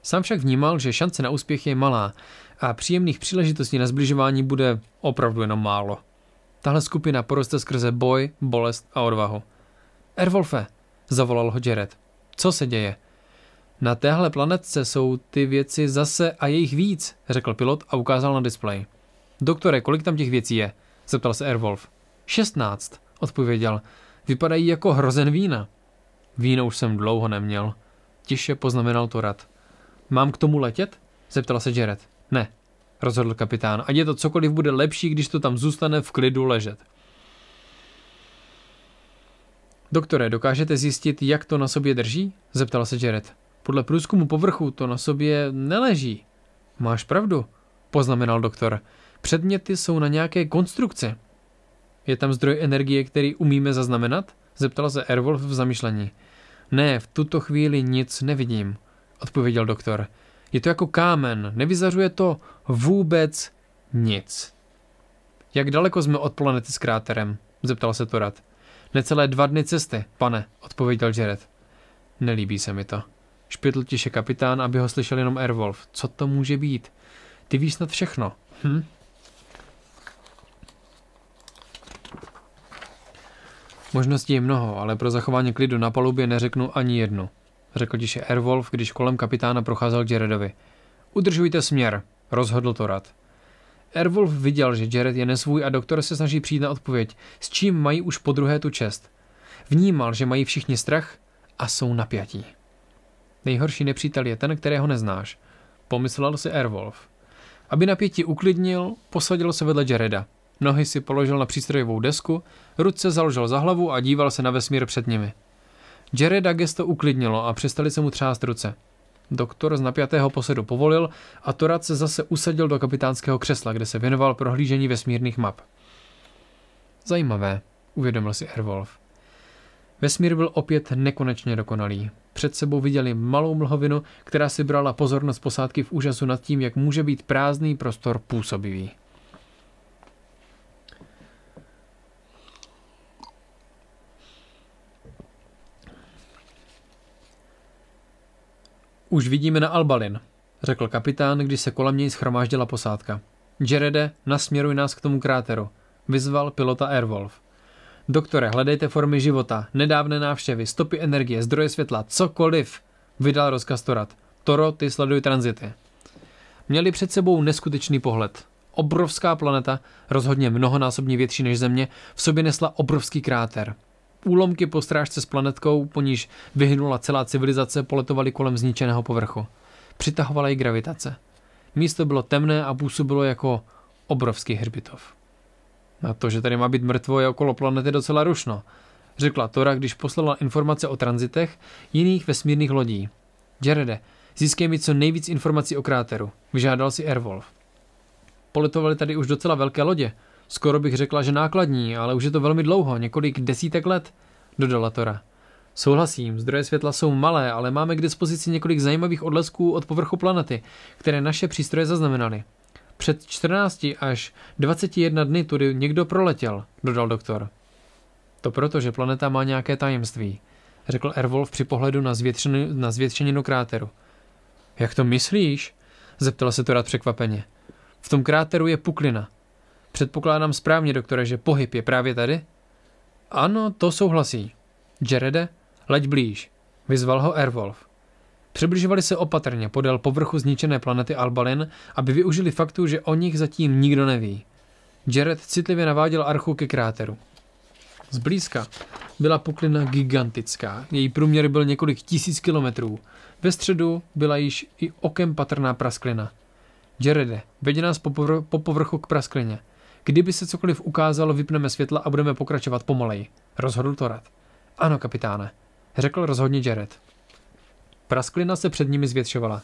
Sám však vnímal, že šance na úspěch je malá a příjemných příležitostí na zbližování bude opravdu jenom málo. Tahle skupina poroste skrze boj, bolest a odvahu. Erwolfe, zavolal ho Jared. Co se děje? Na téhle planetce jsou ty věci zase a jejich víc, řekl pilot a ukázal na displej. Doktore, kolik tam těch věcí je? zeptal se Erwolf. 16, odpověděl. Vypadají jako hrozen vína. Víno už jsem dlouho neměl. Tiše poznamenal to rad. Mám k tomu letět? zeptal se Jared. Ne, rozhodl kapitán. Ať je to cokoliv bude lepší, když to tam zůstane v klidu ležet. Doktore, dokážete zjistit, jak to na sobě drží? Zeptal se Jared. Podle průzkumu povrchu to na sobě neleží. Máš pravdu, poznamenal doktor. Předměty jsou na nějaké konstrukce. Je tam zdroj energie, který umíme zaznamenat? Zeptal se Airwolf v zamyšlení. Ne, v tuto chvíli nic nevidím, odpověděl doktor. Je to jako kámen, nevyzařuje to vůbec nic. Jak daleko jsme od planety s kráterem? Zeptal se Torad. Necelé dva dny cesty, pane, odpověděl Jared. Nelíbí se mi to. Špitl tiše kapitán, aby ho slyšel jenom Airwolf. Co to může být? Ty víš snad všechno. Hm? Možností je mnoho, ale pro zachování klidu na palubě neřeknu ani jednu řekl tiše Airwolf, když kolem kapitána procházel Jaredovi. Udržujte směr, rozhodl to rad. Airwolf viděl, že Jared je nesvůj a doktor se snaží přijít na odpověď, s čím mají už po druhé tu čest. Vnímal, že mají všichni strach a jsou napjatí. Nejhorší nepřítel je ten, kterého neznáš, pomyslel si Airwolf. Aby napětí uklidnil, posadil se vedle Jareda. Nohy si položil na přístrojovou desku, ruce založil za hlavu a díval se na vesmír před nimi. Jareda to uklidnilo a přestali se mu třást ruce. Doktor z napjatého posedu povolil a Torad se zase usadil do kapitánského křesla, kde se věnoval prohlížení vesmírných map. Zajímavé, uvědomil si Erwolf. Vesmír byl opět nekonečně dokonalý. Před sebou viděli malou mlhovinu, která si brala pozornost posádky v úžasu nad tím, jak může být prázdný prostor působivý. Už vidíme na Albalin, řekl kapitán, když se kolem něj schromáždila posádka. Jerede, nasměruj nás k tomu kráteru, vyzval pilota Airwolf. Doktore, hledejte formy života, nedávné návštěvy, stopy energie, zdroje světla, cokoliv, vydal rozkaz Torat. Toro, ty sleduj tranzity. Měli před sebou neskutečný pohled. Obrovská planeta, rozhodně mnohonásobně větší než Země, v sobě nesla obrovský kráter – úlomky po strážce s planetkou, po níž vyhnula celá civilizace, poletovaly kolem zničeného povrchu. Přitahovala ji gravitace. Místo bylo temné a působilo jako obrovský hřbitov. Na to, že tady má být mrtvo, je okolo planety docela rušno, řekla Tora, když poslala informace o tranzitech jiných vesmírných lodí. Jarede, získej mi co nejvíc informací o kráteru, vyžádal si Airwolf. Poletovali tady už docela velké lodě, Skoro bych řekla, že nákladní, ale už je to velmi dlouho, několik desítek let, dodala Tora. Souhlasím, zdroje světla jsou malé, ale máme k dispozici několik zajímavých odlesků od povrchu planety, které naše přístroje zaznamenaly. Před 14 až 21 dny tudy někdo proletěl, dodal doktor. To proto, že planeta má nějaké tajemství, řekl Erwolf při pohledu na, zvětšeni, na zvětšeninu kráteru. Jak to myslíš? zeptala se to rád překvapeně. V tom kráteru je puklina, Předpokládám správně, doktore, že pohyb je právě tady? Ano, to souhlasí. Jarede, leď blíž. Vyzval ho Airwolf. Přibližovali se opatrně podél povrchu zničené planety Albalin, aby využili faktu, že o nich zatím nikdo neví. Jared citlivě naváděl archu ke kráteru. Zblízka byla puklina gigantická, její průměr byl několik tisíc kilometrů. Ve středu byla již i okem patrná prasklina. Jarede, vedě nás po, povr- po povrchu k prasklině. Kdyby se cokoliv ukázalo, vypneme světla a budeme pokračovat pomaleji. Rozhodl to rad. Ano, kapitáne, řekl rozhodně Jared. Prasklina se před nimi zvětšovala.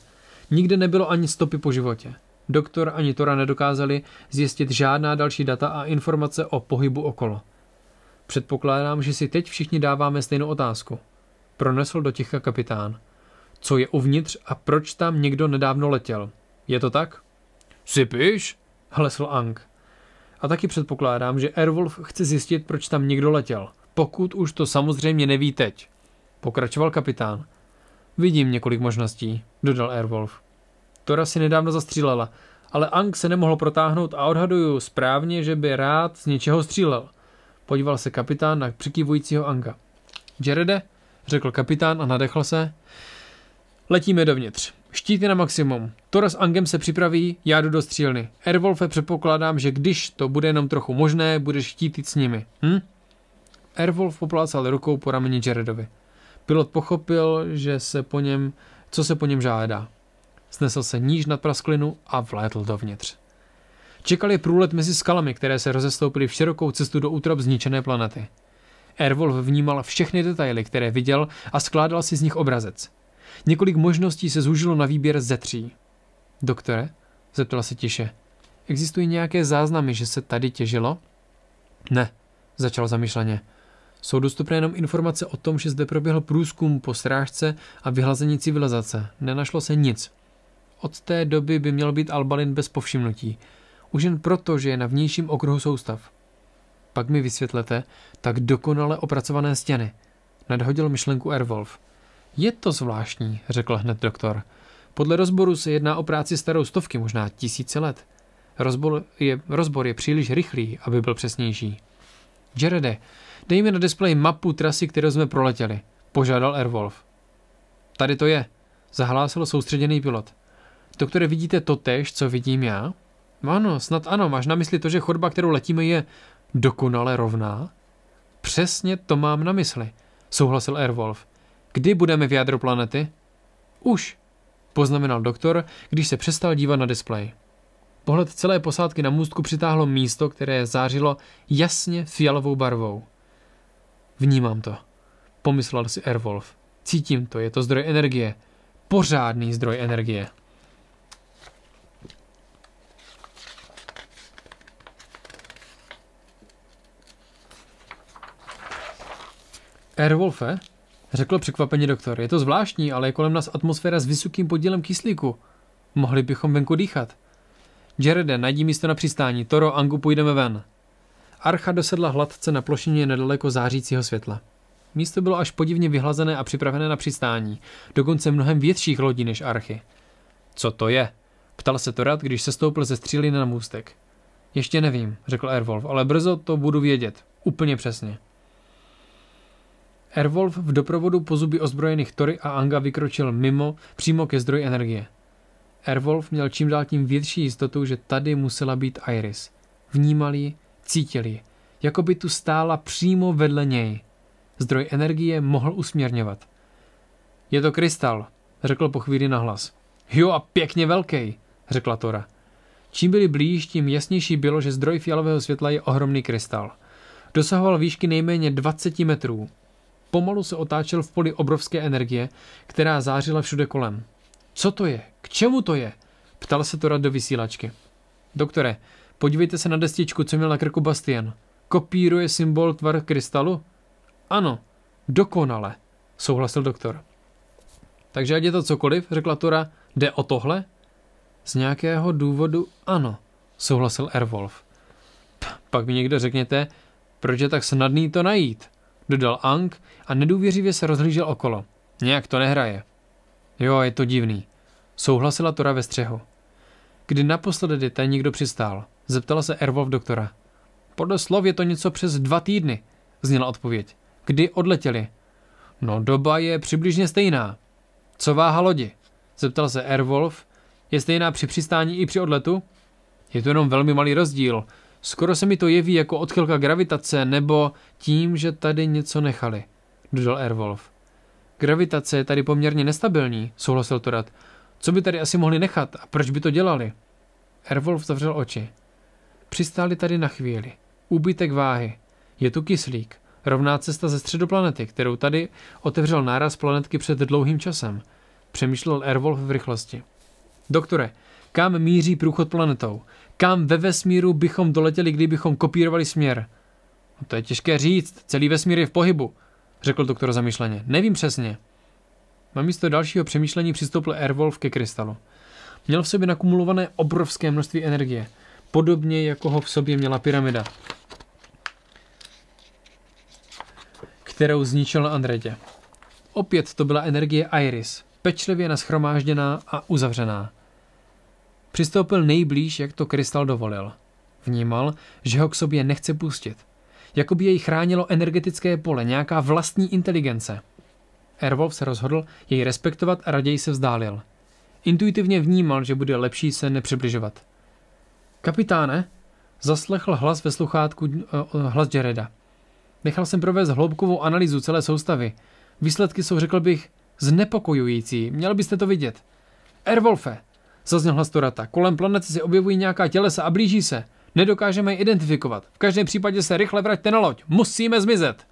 Nikde nebylo ani stopy po životě. Doktor ani Tora nedokázali zjistit žádná další data a informace o pohybu okolo. Předpokládám, že si teď všichni dáváme stejnou otázku. Pronesl do ticha kapitán. Co je uvnitř a proč tam někdo nedávno letěl? Je to tak? Sypíš? Hlesl Ang. A taky předpokládám, že Airwolf chce zjistit, proč tam někdo letěl. Pokud už to samozřejmě neví teď. Pokračoval kapitán. Vidím několik možností, dodal Airwolf. Tora si nedávno zastřílela, ale Ang se nemohl protáhnout a odhaduju správně, že by rád z něčeho střílel. Podíval se kapitán na přikývujícího Anga. Jerede, řekl kapitán a nadechl se. Letíme dovnitř je na maximum. Tora s Angem se připraví, já jdu do střílny. Airwolfe předpokládám, že když to bude jenom trochu možné, budeš štítit s nimi. Hm? Airwolf poplácal rukou po rameni Jaredovi. Pilot pochopil, že se po něm, co se po něm žádá. Snesl se níž nad prasklinu a vlétl dovnitř. Čekal je průlet mezi skalami, které se rozestoupily v širokou cestu do útrop zničené planety. Airwolf vnímal všechny detaily, které viděl a skládal si z nich obrazec. Několik možností se zúžilo na výběr ze tří. Doktore, zeptala se tiše, existují nějaké záznamy, že se tady těžilo? Ne, začal zamýšleně. Jsou dostupné jenom informace o tom, že zde proběhl průzkum po srážce a vyhlazení civilizace. Nenašlo se nic. Od té doby by měl být Albalin bez povšimnutí. Už jen proto, že je na vnějším okruhu soustav. Pak mi vysvětlete tak dokonale opracované stěny. Nadhodil myšlenku Erwolf. Je to zvláštní, řekl hned doktor. Podle rozboru se jedná o práci starou stovky, možná tisíce let. Rozbor je, rozbor je příliš rychlý, aby byl přesnější. Jerede, dej mi na displej mapu trasy, kterou jsme proletěli, požádal Airwolf. Tady to je, zahlásil soustředěný pilot. Doktore, vidíte to tež, co vidím já? Ano, snad ano, máš na mysli to, že chodba, kterou letíme, je dokonale rovná? Přesně to mám na mysli, souhlasil Airwolf. Kdy budeme v jádru planety? Už, poznamenal doktor, když se přestal dívat na displej. Pohled celé posádky na můstku přitáhlo místo, které zářilo jasně fialovou barvou. Vnímám to, pomyslel si Erwolf. Cítím to, je to zdroj energie. Pořádný zdroj energie. Erwolfe, Řekl překvapeně doktor, je to zvláštní, ale je kolem nás atmosféra s vysokým podílem kyslíku. Mohli bychom venku dýchat. Jarede, najdi místo na přistání, Toro, Angu, půjdeme ven. Archa dosedla hladce na plošině nedaleko zářícího světla. Místo bylo až podivně vyhlazené a připravené na přistání, dokonce mnohem větších lodí než archy. Co to je? Ptal se Torad, když se stoupil ze stříliny na můstek. Ještě nevím, řekl Airwolf, ale brzo to budu vědět. Úplně přesně. Airwolf v doprovodu pozuby ozbrojených Tory a Anga vykročil mimo, přímo ke zdroji energie. Airwolf měl čím dál tím větší jistotu, že tady musela být Iris. Vnímal ji, cítil ji, jako by tu stála přímo vedle něj. Zdroj energie mohl usměrňovat. Je to krystal, řekl po chvíli nahlas. Jo a pěkně velký, řekla Tora. Čím byli blíž, tím jasnější bylo, že zdroj fialového světla je ohromný krystal. Dosahoval výšky nejméně 20 metrů pomalu se otáčel v poli obrovské energie, která zářila všude kolem. Co to je? K čemu to je? Ptal se Tora do vysílačky. Doktore, podívejte se na destičku, co měl na krku Bastian. Kopíruje symbol tvar krystalu? Ano, dokonale, souhlasil doktor. Takže ať je to cokoliv, řekla Tora, jde o tohle? Z nějakého důvodu ano, souhlasil Erwolf. Pak mi někdo řekněte, proč je tak snadný to najít? dodal Ang a nedůvěřivě se rozhlížel okolo. Nějak to nehraje. Jo, je to divný. Souhlasila Tora ve střehu. Kdy naposledy ten někdo přistál, zeptala se Ervov doktora. Podle slov je to něco přes dva týdny, zněla odpověď. Kdy odletěli? No doba je přibližně stejná. Co váha lodi? Zeptal se Airwolf. Je stejná při přistání i při odletu? Je to jenom velmi malý rozdíl, Skoro se mi to jeví jako odchylka gravitace nebo tím, že tady něco nechali, dodal Airwolf. Gravitace je tady poměrně nestabilní, souhlasil Torad. Co by tady asi mohli nechat a proč by to dělali? Airwolf zavřel oči. Přistáli tady na chvíli. Úbytek váhy. Je tu kyslík. Rovná cesta ze středu planety, kterou tady otevřel náraz planetky před dlouhým časem. Přemýšlel Airwolf v rychlosti. Doktore, kam míří průchod planetou? kam ve vesmíru bychom doletěli, kdybychom kopírovali směr? No to je těžké říct, celý vesmír je v pohybu, řekl doktor zamýšleně. Nevím přesně. Na místo dalšího přemýšlení přistoupil Airwolf ke krystalu. Měl v sobě nakumulované obrovské množství energie, podobně jako ho v sobě měla pyramida, kterou zničil Andretě. Opět to byla energie Iris, pečlivě naschromážděná a uzavřená. Přistoupil nejblíž, jak to krystal dovolil. Vnímal, že ho k sobě nechce pustit. Jakoby jej chránilo energetické pole, nějaká vlastní inteligence. Erwolf se rozhodl jej respektovat a raději se vzdálil. Intuitivně vnímal, že bude lepší se nepřibližovat. Kapitáne, zaslechl hlas ve sluchátku eh, eh, hlas Jareda. Nechal jsem provést hloubkovou analýzu celé soustavy. Výsledky jsou, řekl bych, znepokojující. Měl byste to vidět. Erwolfe, Zazněl hlas Torata. Kolem planety se objevují nějaká tělesa a blíží se. Nedokážeme je identifikovat. V každém případě se rychle vraťte na loď. Musíme zmizet.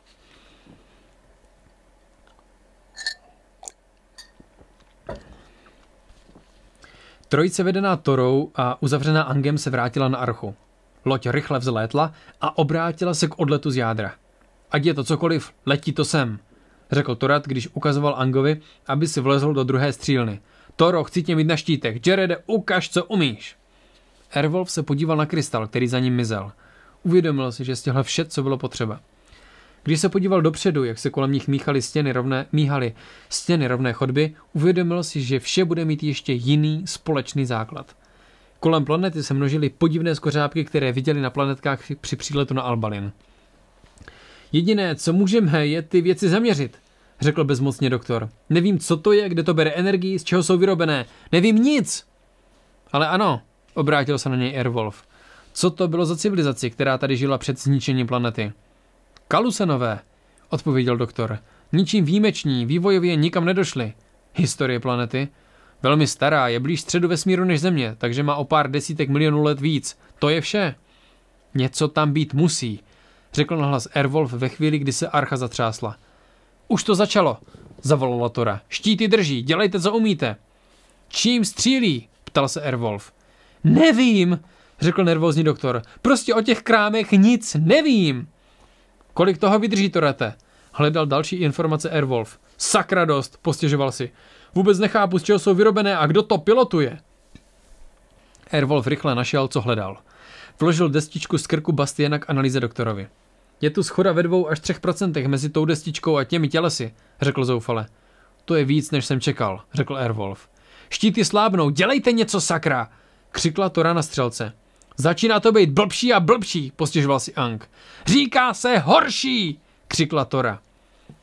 Trojice vedená Torou a uzavřená Angem se vrátila na archu. Loď rychle vzlétla a obrátila se k odletu z jádra. Ať je to cokoliv, letí to sem, řekl Torat, když ukazoval Angovi, aby si vlezl do druhé střílny. Toro, chci tě mít na štítech. Jarede, ukaž, co umíš. Ervolf se podíval na krystal, který za ním mizel. Uvědomil si, že stihl vše, co bylo potřeba. Když se podíval dopředu, jak se kolem nich míchaly stěny rovné, míhaly stěny rovné chodby, uvědomil si, že vše bude mít ještě jiný společný základ. Kolem planety se množily podivné skořápky, které viděli na planetkách při příletu na Albalin. Jediné, co můžeme, je ty věci zaměřit řekl bezmocně doktor. Nevím, co to je, kde to bere energii, z čeho jsou vyrobené. Nevím nic! Ale ano, obrátil se na něj Airwolf. Co to bylo za civilizaci, která tady žila před zničením planety? Kalusenové, odpověděl doktor. Ničím výjimeční, vývojově nikam nedošli. Historie planety? Velmi stará, je blíž středu vesmíru než Země, takže má o pár desítek milionů let víc. To je vše. Něco tam být musí, řekl nahlas Airwolf ve chvíli, kdy se archa zatřásla. Už to začalo, zavolala Tora. Štíty drží, dělejte, co umíte. Čím střílí? ptal se Erwolf. Nevím, řekl nervózní doktor. Prostě o těch krámech nic nevím. Kolik toho vydrží, Torete? Hledal další informace Erwolf. Sakra dost, postěžoval si. Vůbec nechápu, z čeho jsou vyrobené a kdo to pilotuje. Erwolf rychle našel, co hledal. Vložil destičku z krku Bastiana k analýze doktorovi. Je tu schoda ve dvou až třech procentech mezi tou destičkou a těmi tělesy, řekl zoufale. To je víc, než jsem čekal, řekl Airwolf. Štíty slábnou, dělejte něco, sakra! Křikla Tora na střelce. Začíná to být blbší a blbší, postěžoval si Ang. Říká se horší, křikla Tora.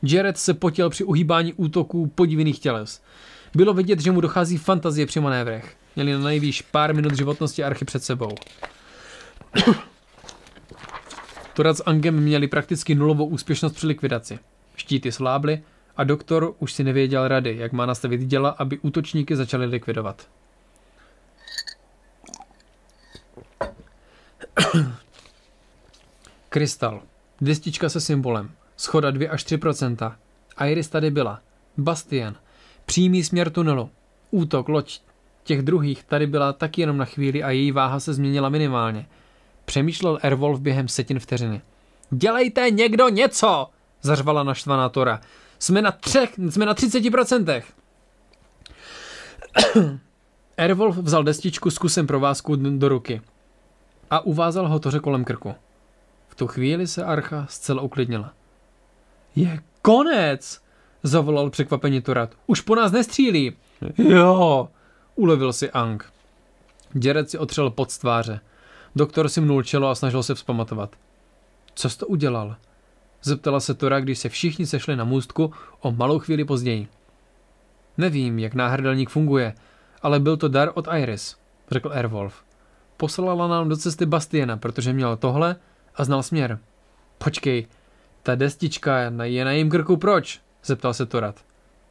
Jared se potěl při uhýbání útoků podivných těles. Bylo vidět, že mu dochází fantazie při manévrech. Měli na nejvýš pár minut životnosti archy před sebou. Turad s Angem měli prakticky nulovou úspěšnost při likvidaci. Štíty slábly a doktor už si nevěděl rady, jak má nastavit děla, aby útočníky začali likvidovat. (coughs) Krystal. Destička se symbolem. Schoda 2 až 3 Iris tady byla. Bastian. Přímý směr tunelu. Útok, loď těch druhých tady byla taky jenom na chvíli a její váha se změnila minimálně – Přemýšlel Erwolf během setin vteřiny. Dělejte někdo něco! Zařvala naštvaná Tora. Jsme na třech, jsme na 30%. Erwolf (coughs) vzal destičku s kusem provázku do ruky a uvázal ho toře kolem krku. V tu chvíli se Archa zcela uklidnila. Je konec, zavolal překvapeně Torat. Už po nás nestřílí. Jo, ulevil si Ang. Děrec si otřel pod stváře. Doktor si mnul čelo a snažil se vzpamatovat. Co jsi to udělal? Zeptala se Tora, když se všichni sešli na můstku o malou chvíli později. Nevím, jak náhrdelník funguje, ale byl to dar od Iris, řekl Airwolf. Poslala nám do cesty Bastiena, protože měl tohle a znal směr. Počkej, ta destička je na jejím krku proč? zeptal se Torat.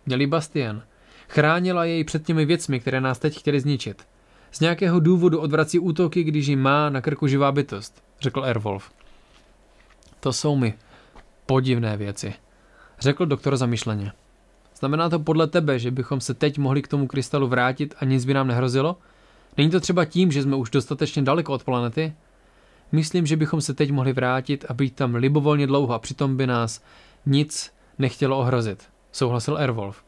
Měli Bastien. Chránila jej před těmi věcmi, které nás teď chtěli zničit. Z nějakého důvodu odvrací útoky, když jim má na krku živá bytost, řekl Airwolf. To jsou mi podivné věci, řekl doktor zamyšleně. Znamená to podle tebe, že bychom se teď mohli k tomu krystalu vrátit a nic by nám nehrozilo? Není to třeba tím, že jsme už dostatečně daleko od planety? Myslím, že bychom se teď mohli vrátit a být tam libovolně dlouho a přitom by nás nic nechtělo ohrozit, souhlasil Airwolf.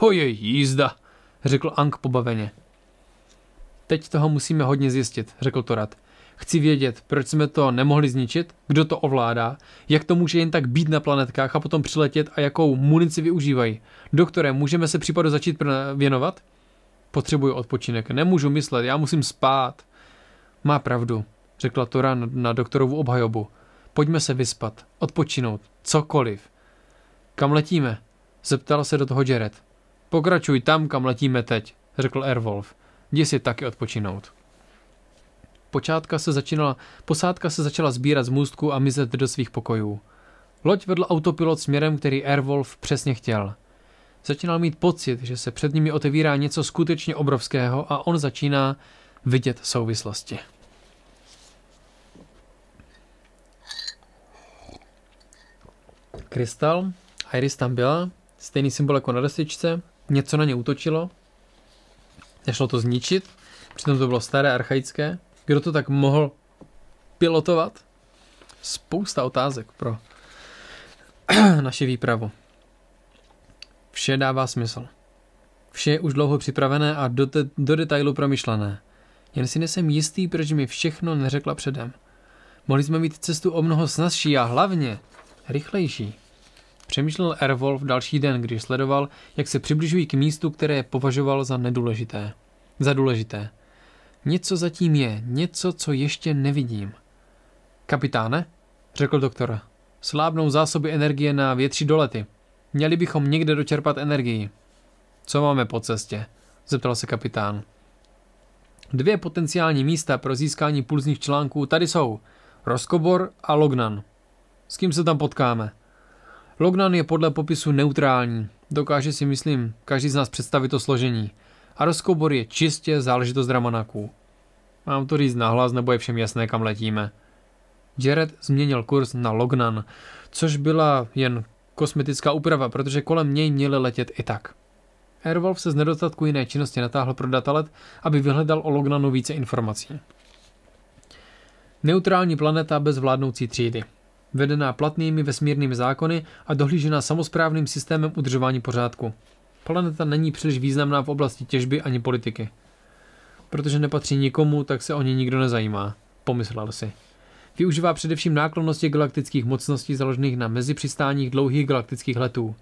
To je jízda, řekl Ank pobaveně. Teď toho musíme hodně zjistit, řekl Torat. Chci vědět, proč jsme to nemohli zničit, kdo to ovládá, jak to může jen tak být na planetkách a potom přiletět a jakou munici využívají. Doktore, můžeme se případu začít věnovat? Potřebuji odpočinek, nemůžu myslet, já musím spát. Má pravdu, řekla Tora na doktorovu obhajobu. Pojďme se vyspat, odpočinout, cokoliv. Kam letíme? Zeptal se do toho Jared. Pokračuj tam, kam letíme teď, řekl Airwolf. Jdi si taky odpočinout. Počátka se začínala, posádka se začala sbírat z můstku a mizet do svých pokojů. Loď vedl autopilot směrem, který Airwolf přesně chtěl. Začínal mít pocit, že se před nimi otevírá něco skutečně obrovského a on začíná vidět souvislosti. Krystal, Iris tam byla, stejný symbol jako na desičce, něco na ně útočilo, Nešlo to zničit, přitom to bylo staré, archaické. Kdo to tak mohl pilotovat? Spousta otázek pro (clears throat) naši výpravu. Vše dává smysl. Vše je už dlouho připravené a do, te- do detailu promyšlené. Jen si nesem jistý, proč mi všechno neřekla předem. Mohli jsme mít cestu o mnoho snazší a hlavně rychlejší. Přemýšlel Erwolf další den, když sledoval, jak se přibližují k místu, které považoval za nedůležité. Za důležité. Něco zatím je, něco, co ještě nevidím. Kapitáne, řekl doktor, slábnou zásoby energie na větší dolety. Měli bychom někde dočerpat energii. Co máme po cestě? zeptal se kapitán. Dvě potenciální místa pro získání pulzních článků tady jsou. Roskobor a Lognan. S kým se tam potkáme? Lognan je podle popisu neutrální. Dokáže si, myslím, každý z nás představit to složení. A rozkobor je čistě záležitost Ramanaků. Mám to říct nahlas, nebo je všem jasné, kam letíme. Jared změnil kurz na Lognan, což byla jen kosmetická úprava, protože kolem něj měli letět i tak. Airwolf se z nedostatku jiné činnosti natáhl pro datalet, aby vyhledal o Lognanu více informací. Neutrální planeta bez vládnoucí třídy vedená platnými vesmírnými zákony a dohlížena samozprávným systémem udržování pořádku. Planeta není příliš významná v oblasti těžby ani politiky. Protože nepatří nikomu, tak se o ně nikdo nezajímá, pomyslel si. Využívá především náklonnosti galaktických mocností založených na mezipřistáních dlouhých galaktických letů.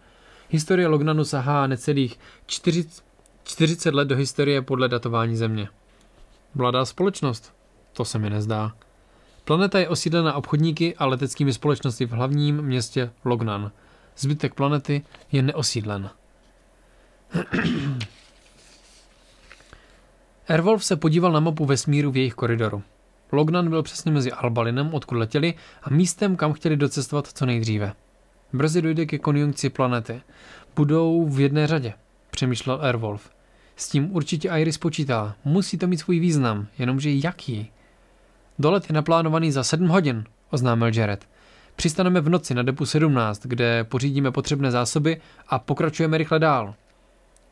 Historie Lognanu sahá necelých 40, 40 let do historie podle datování Země. Mladá společnost? To se mi nezdá. Planeta je osídlena obchodníky a leteckými společnosti v hlavním městě Lognan. Zbytek planety je neosídlen. (clears throat) Airwolf se podíval na mapu vesmíru v jejich koridoru. Lognan byl přesně mezi Albalinem, odkud letěli, a místem, kam chtěli docestovat co nejdříve. Brzy dojde ke konjunkci planety. Budou v jedné řadě, přemýšlel Airwolf. S tím určitě Iris počítá. Musí to mít svůj význam, jenomže jaký? Dolet je naplánovaný za 7 hodin, oznámil Jared. Přistaneme v noci na depu 17, kde pořídíme potřebné zásoby a pokračujeme rychle dál.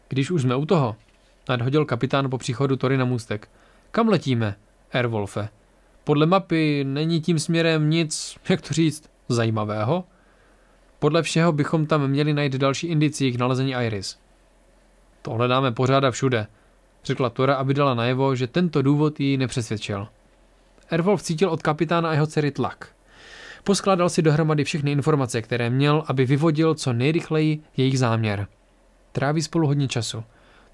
Když už jsme u toho, nadhodil kapitán po příchodu Tory na můstek. Kam letíme, Airwolfe? Podle mapy není tím směrem nic, jak to říct, zajímavého? Podle všeho bychom tam měli najít další indici k nalezení Iris. To hledáme pořád a všude, řekla Tora, aby dala najevo, že tento důvod ji nepřesvědčil. Erwolf cítil od kapitána a jeho dcery tlak. Poskládal si dohromady všechny informace, které měl, aby vyvodil co nejrychleji jejich záměr. Tráví spolu hodně času.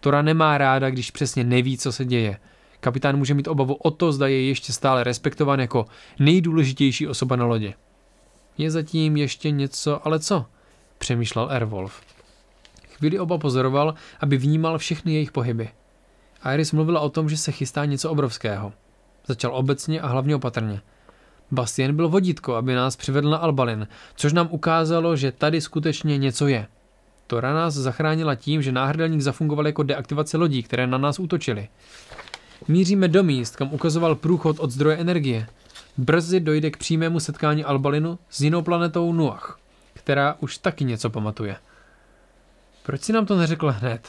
Tora nemá ráda, když přesně neví, co se děje. Kapitán může mít obavu o to, zda je ještě stále respektovan jako nejdůležitější osoba na lodě. Je zatím ještě něco, ale co? Přemýšlel Erwolf. Chvíli oba pozoroval, aby vnímal všechny jejich pohyby. Iris mluvila o tom, že se chystá něco obrovského – Začal obecně a hlavně opatrně. Bastien byl vodítko, aby nás přivedl na Albalin, což nám ukázalo, že tady skutečně něco je. Tora nás zachránila tím, že náhrdelník zafungoval jako deaktivace lodí, které na nás útočily. Míříme do míst, kam ukazoval průchod od zdroje energie. Brzy dojde k přímému setkání Albalinu s jinou planetou Nuach, která už taky něco pamatuje. Proč si nám to neřekl hned?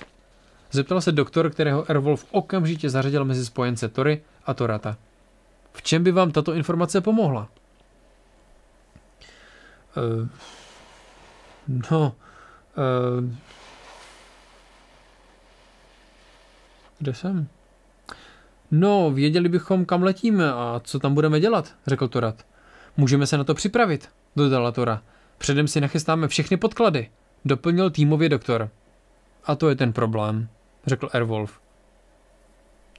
Zeptal se doktor, kterého Erwolf okamžitě zařadil mezi spojence Tory a Torata. V čem by vám tato informace pomohla? Uh, no, uh, kde jsem? No, věděli bychom, kam letíme a co tam budeme dělat, řekl Torat. Můžeme se na to připravit, dodala Tora. Předem si nachystáme všechny podklady, doplnil týmově doktor. A to je ten problém, řekl Erwolf.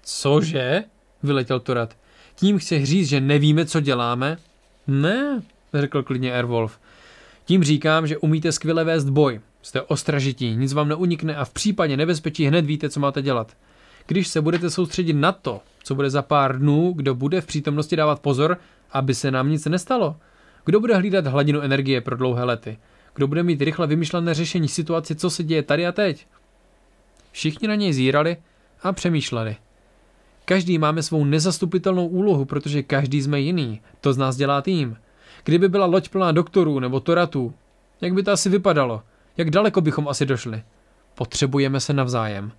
Cože? Vyletěl Torat. Tím chce říct, že nevíme, co děláme? Ne, řekl klidně Airwolf. Tím říkám, že umíte skvěle vést boj. Jste ostražití, nic vám neunikne a v případě nebezpečí hned víte, co máte dělat. Když se budete soustředit na to, co bude za pár dnů, kdo bude v přítomnosti dávat pozor, aby se nám nic nestalo? Kdo bude hlídat hladinu energie pro dlouhé lety? Kdo bude mít rychle vymyšlené řešení situace, co se děje tady a teď? Všichni na něj zírali a přemýšleli. Každý máme svou nezastupitelnou úlohu, protože každý jsme jiný. To z nás dělá tým. Kdyby byla loď plná doktorů nebo toratů, jak by to asi vypadalo? Jak daleko bychom asi došli? Potřebujeme se navzájem.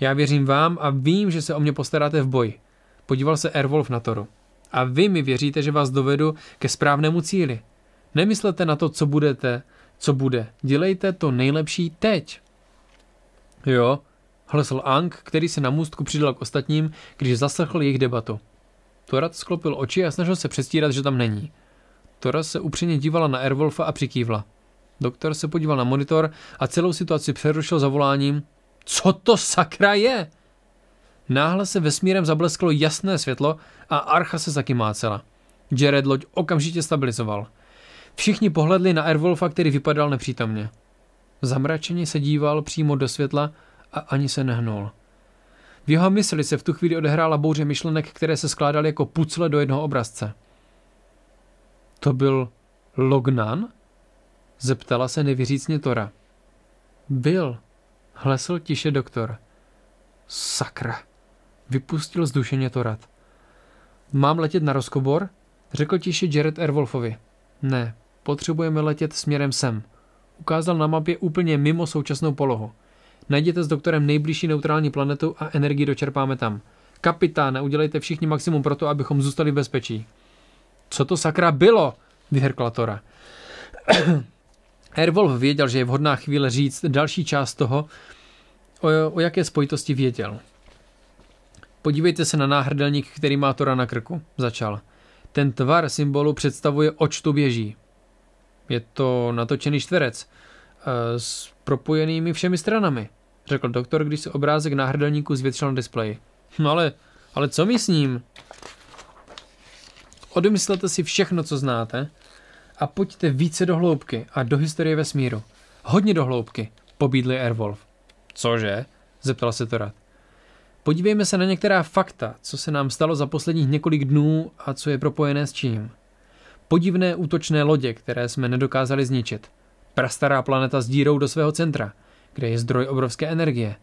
Já věřím vám a vím, že se o mě postaráte v boji. Podíval se Airwolf na Toru. A vy mi věříte, že vás dovedu ke správnému cíli. Nemyslete na to, co budete, co bude. Dělejte to nejlepší teď. Jo, Hlesl Ang, který se na můstku přidal k ostatním, když zaslechl jejich debatu. Torat sklopil oči a snažil se přestírat, že tam není. Tora se upřímně dívala na Erwolfa a přikývla. Doktor se podíval na monitor a celou situaci přerušil zavoláním Co to sakra je? Náhle se vesmírem zablesklo jasné světlo a archa se zakymácela. Jared loď okamžitě stabilizoval. Všichni pohledli na Erwolfa, který vypadal nepřítomně. Zamračeně se díval přímo do světla a ani se nehnul. V jeho mysli se v tu chvíli odehrála bouře myšlenek, které se skládaly jako pucle do jednoho obrazce. To byl Lognan? Zeptala se nevyřícně Tora. Byl, hlesl tiše doktor. Sakra, vypustil zdušeně Torat. Mám letět na rozkobor? Řekl tiše Jared Erwolfovi. Ne, potřebujeme letět směrem sem. Ukázal na mapě úplně mimo současnou polohu. Najděte s doktorem nejbližší neutrální planetu a energii dočerpáme tam. Kapitáne, udělejte všichni maximum pro to, abychom zůstali v bezpečí. Co to sakra bylo? vyhrkla Tora. Airwolf věděl, že je vhodná chvíle říct další část toho, o, o jaké spojitosti věděl. Podívejte se na náhrdelník, který má Tora na krku, začal. Ten tvar symbolu představuje, oč tu běží. Je to natočený čtverec. Eh, s propojenými všemi stranami, řekl doktor, když se obrázek náhrdelníku zvětšil na displeji. No ale, ale co my s ním? Odmyslete si všechno, co znáte a pojďte více do hloubky a do historie vesmíru. Hodně do hloubky, pobídli Airwolf. Cože? zeptal se Torat. Podívejme se na některá fakta, co se nám stalo za posledních několik dnů a co je propojené s čím. Podivné útočné lodě, které jsme nedokázali zničit. Prastará planeta s dírou do svého centra, kde je zdroj obrovské energie.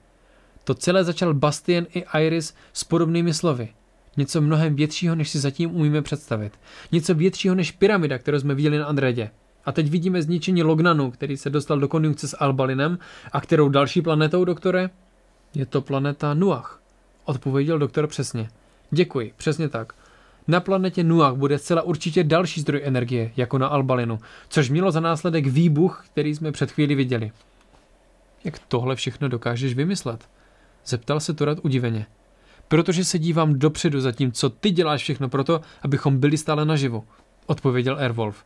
To celé začal Bastian i Iris s podobnými slovy. Něco mnohem většího, než si zatím umíme představit. Něco většího než pyramida, kterou jsme viděli na Andredě. A teď vidíme zničení Lognanu, který se dostal do konjunkce s Albalinem a kterou další planetou, doktore? Je to planeta Nuach, odpověděl doktor přesně. Děkuji, přesně tak. Na planetě Nuach bude zcela určitě další zdroj energie, jako na Albalinu, což mělo za následek výbuch, který jsme před chvíli viděli. Jak tohle všechno dokážeš vymyslet? Zeptal se Torad udiveně. Protože se dívám dopředu za tím, co ty děláš všechno proto, abychom byli stále naživu, odpověděl Airwolf.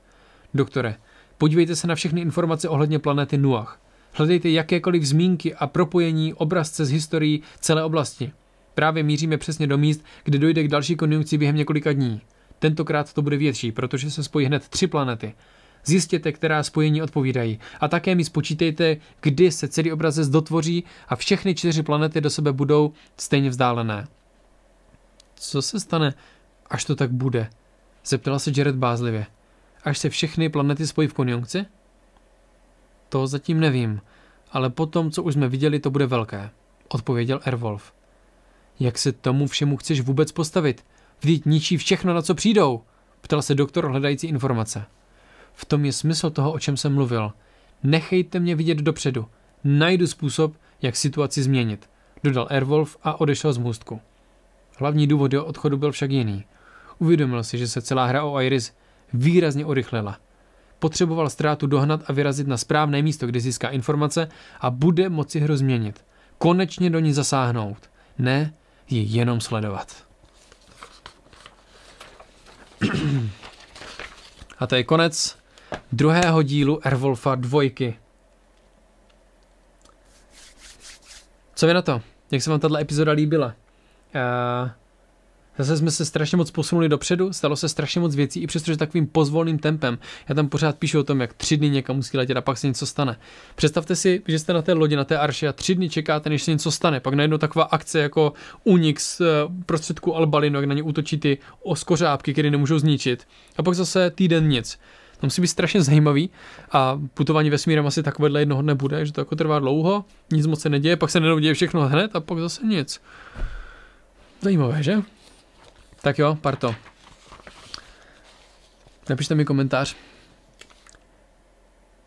Doktore, podívejte se na všechny informace ohledně planety Nuach. Hledejte jakékoliv zmínky a propojení obrazce z historií celé oblasti. Právě míříme přesně do míst, kde dojde k další konjunkci během několika dní. Tentokrát to bude větší, protože se spojí hned tři planety. Zjistěte, která spojení odpovídají a také mi spočítejte, kdy se celý obrazec dotvoří a všechny čtyři planety do sebe budou stejně vzdálené. Co se stane, až to tak bude? Zeptala se Jared bázlivě. Až se všechny planety spojí v konjunkci? To zatím nevím, ale po tom, co už jsme viděli, to bude velké, odpověděl Erwolf. Jak se tomu všemu chceš vůbec postavit? Vždyť ničí všechno, na co přijdou, ptal se doktor hledající informace. V tom je smysl toho, o čem jsem mluvil. Nechejte mě vidět dopředu. Najdu způsob, jak situaci změnit, dodal Airwolf a odešel z můstku. Hlavní důvod jeho odchodu byl však jiný. Uvědomil si, že se celá hra o Iris výrazně urychlila. Potřeboval ztrátu dohnat a vyrazit na správné místo, kde získá informace a bude moci hru změnit. Konečně do ní zasáhnout. Ne, ji jenom sledovat. A to je konec druhého dílu Airwolfa dvojky. Co vy na to? Jak se vám tato epizoda líbila? Uh, Zase jsme se strašně moc posunuli dopředu, stalo se strašně moc věcí, i přestože takovým pozvolným tempem. Já tam pořád píšu o tom, jak tři dny někam musí letět a pak se něco stane. Představte si, že jste na té lodi, na té arši a tři dny čekáte, než se něco stane. Pak najednou taková akce jako unik z eh, prostředku Albalinu, jak na ně útočí ty oskořápky, které nemůžou zničit. A pak zase týden nic. To musí být strašně zajímavý a putování vesmírem asi takovéhle jednoho nebude, že to jako trvá dlouho, nic moc se neděje, pak se neděje všechno hned a pak zase nic. Zajímavé, že? Tak jo, parto. Napište mi komentář.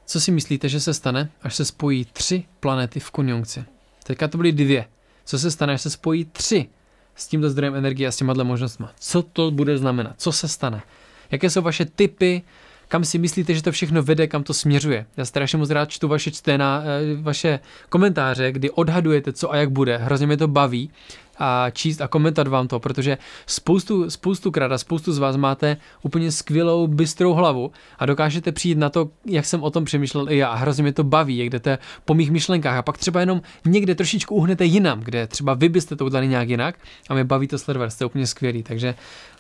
Co si myslíte, že se stane, až se spojí tři planety v konjunkci? Teďka to byly dvě. Co se stane, až se spojí tři s tímto zdrojem energie a s těma možnostmi? Co to bude znamenat? Co se stane? Jaké jsou vaše typy? Kam si myslíte, že to všechno vede, kam to směřuje? Já strašně moc rád čtu vaše, čtená, eh, vaše komentáře, kdy odhadujete, co a jak bude. Hrozně mě to baví a číst a komentovat vám to, protože spoustu, spoustu krát a spoustu z vás máte úplně skvělou, bystrou hlavu a dokážete přijít na to, jak jsem o tom přemýšlel i já a hrozně mě to baví, jak jdete po mých myšlenkách a pak třeba jenom někde trošičku uhnete jinam, kde třeba vy byste to udělali nějak jinak a mě baví to sledovat, jste úplně skvělí, takže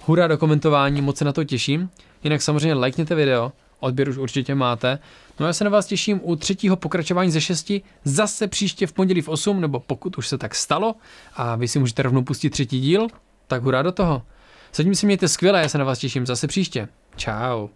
hurá do komentování, moc se na to těším. Jinak samozřejmě lajkněte video, odběr už určitě máte No já se na vás těším u třetího pokračování ze šesti, zase příště v pondělí v 8, nebo pokud už se tak stalo a vy si můžete rovnou pustit třetí díl, tak hurá do toho. Zatím si mějte skvěle, já se na vás těším zase příště. Ciao.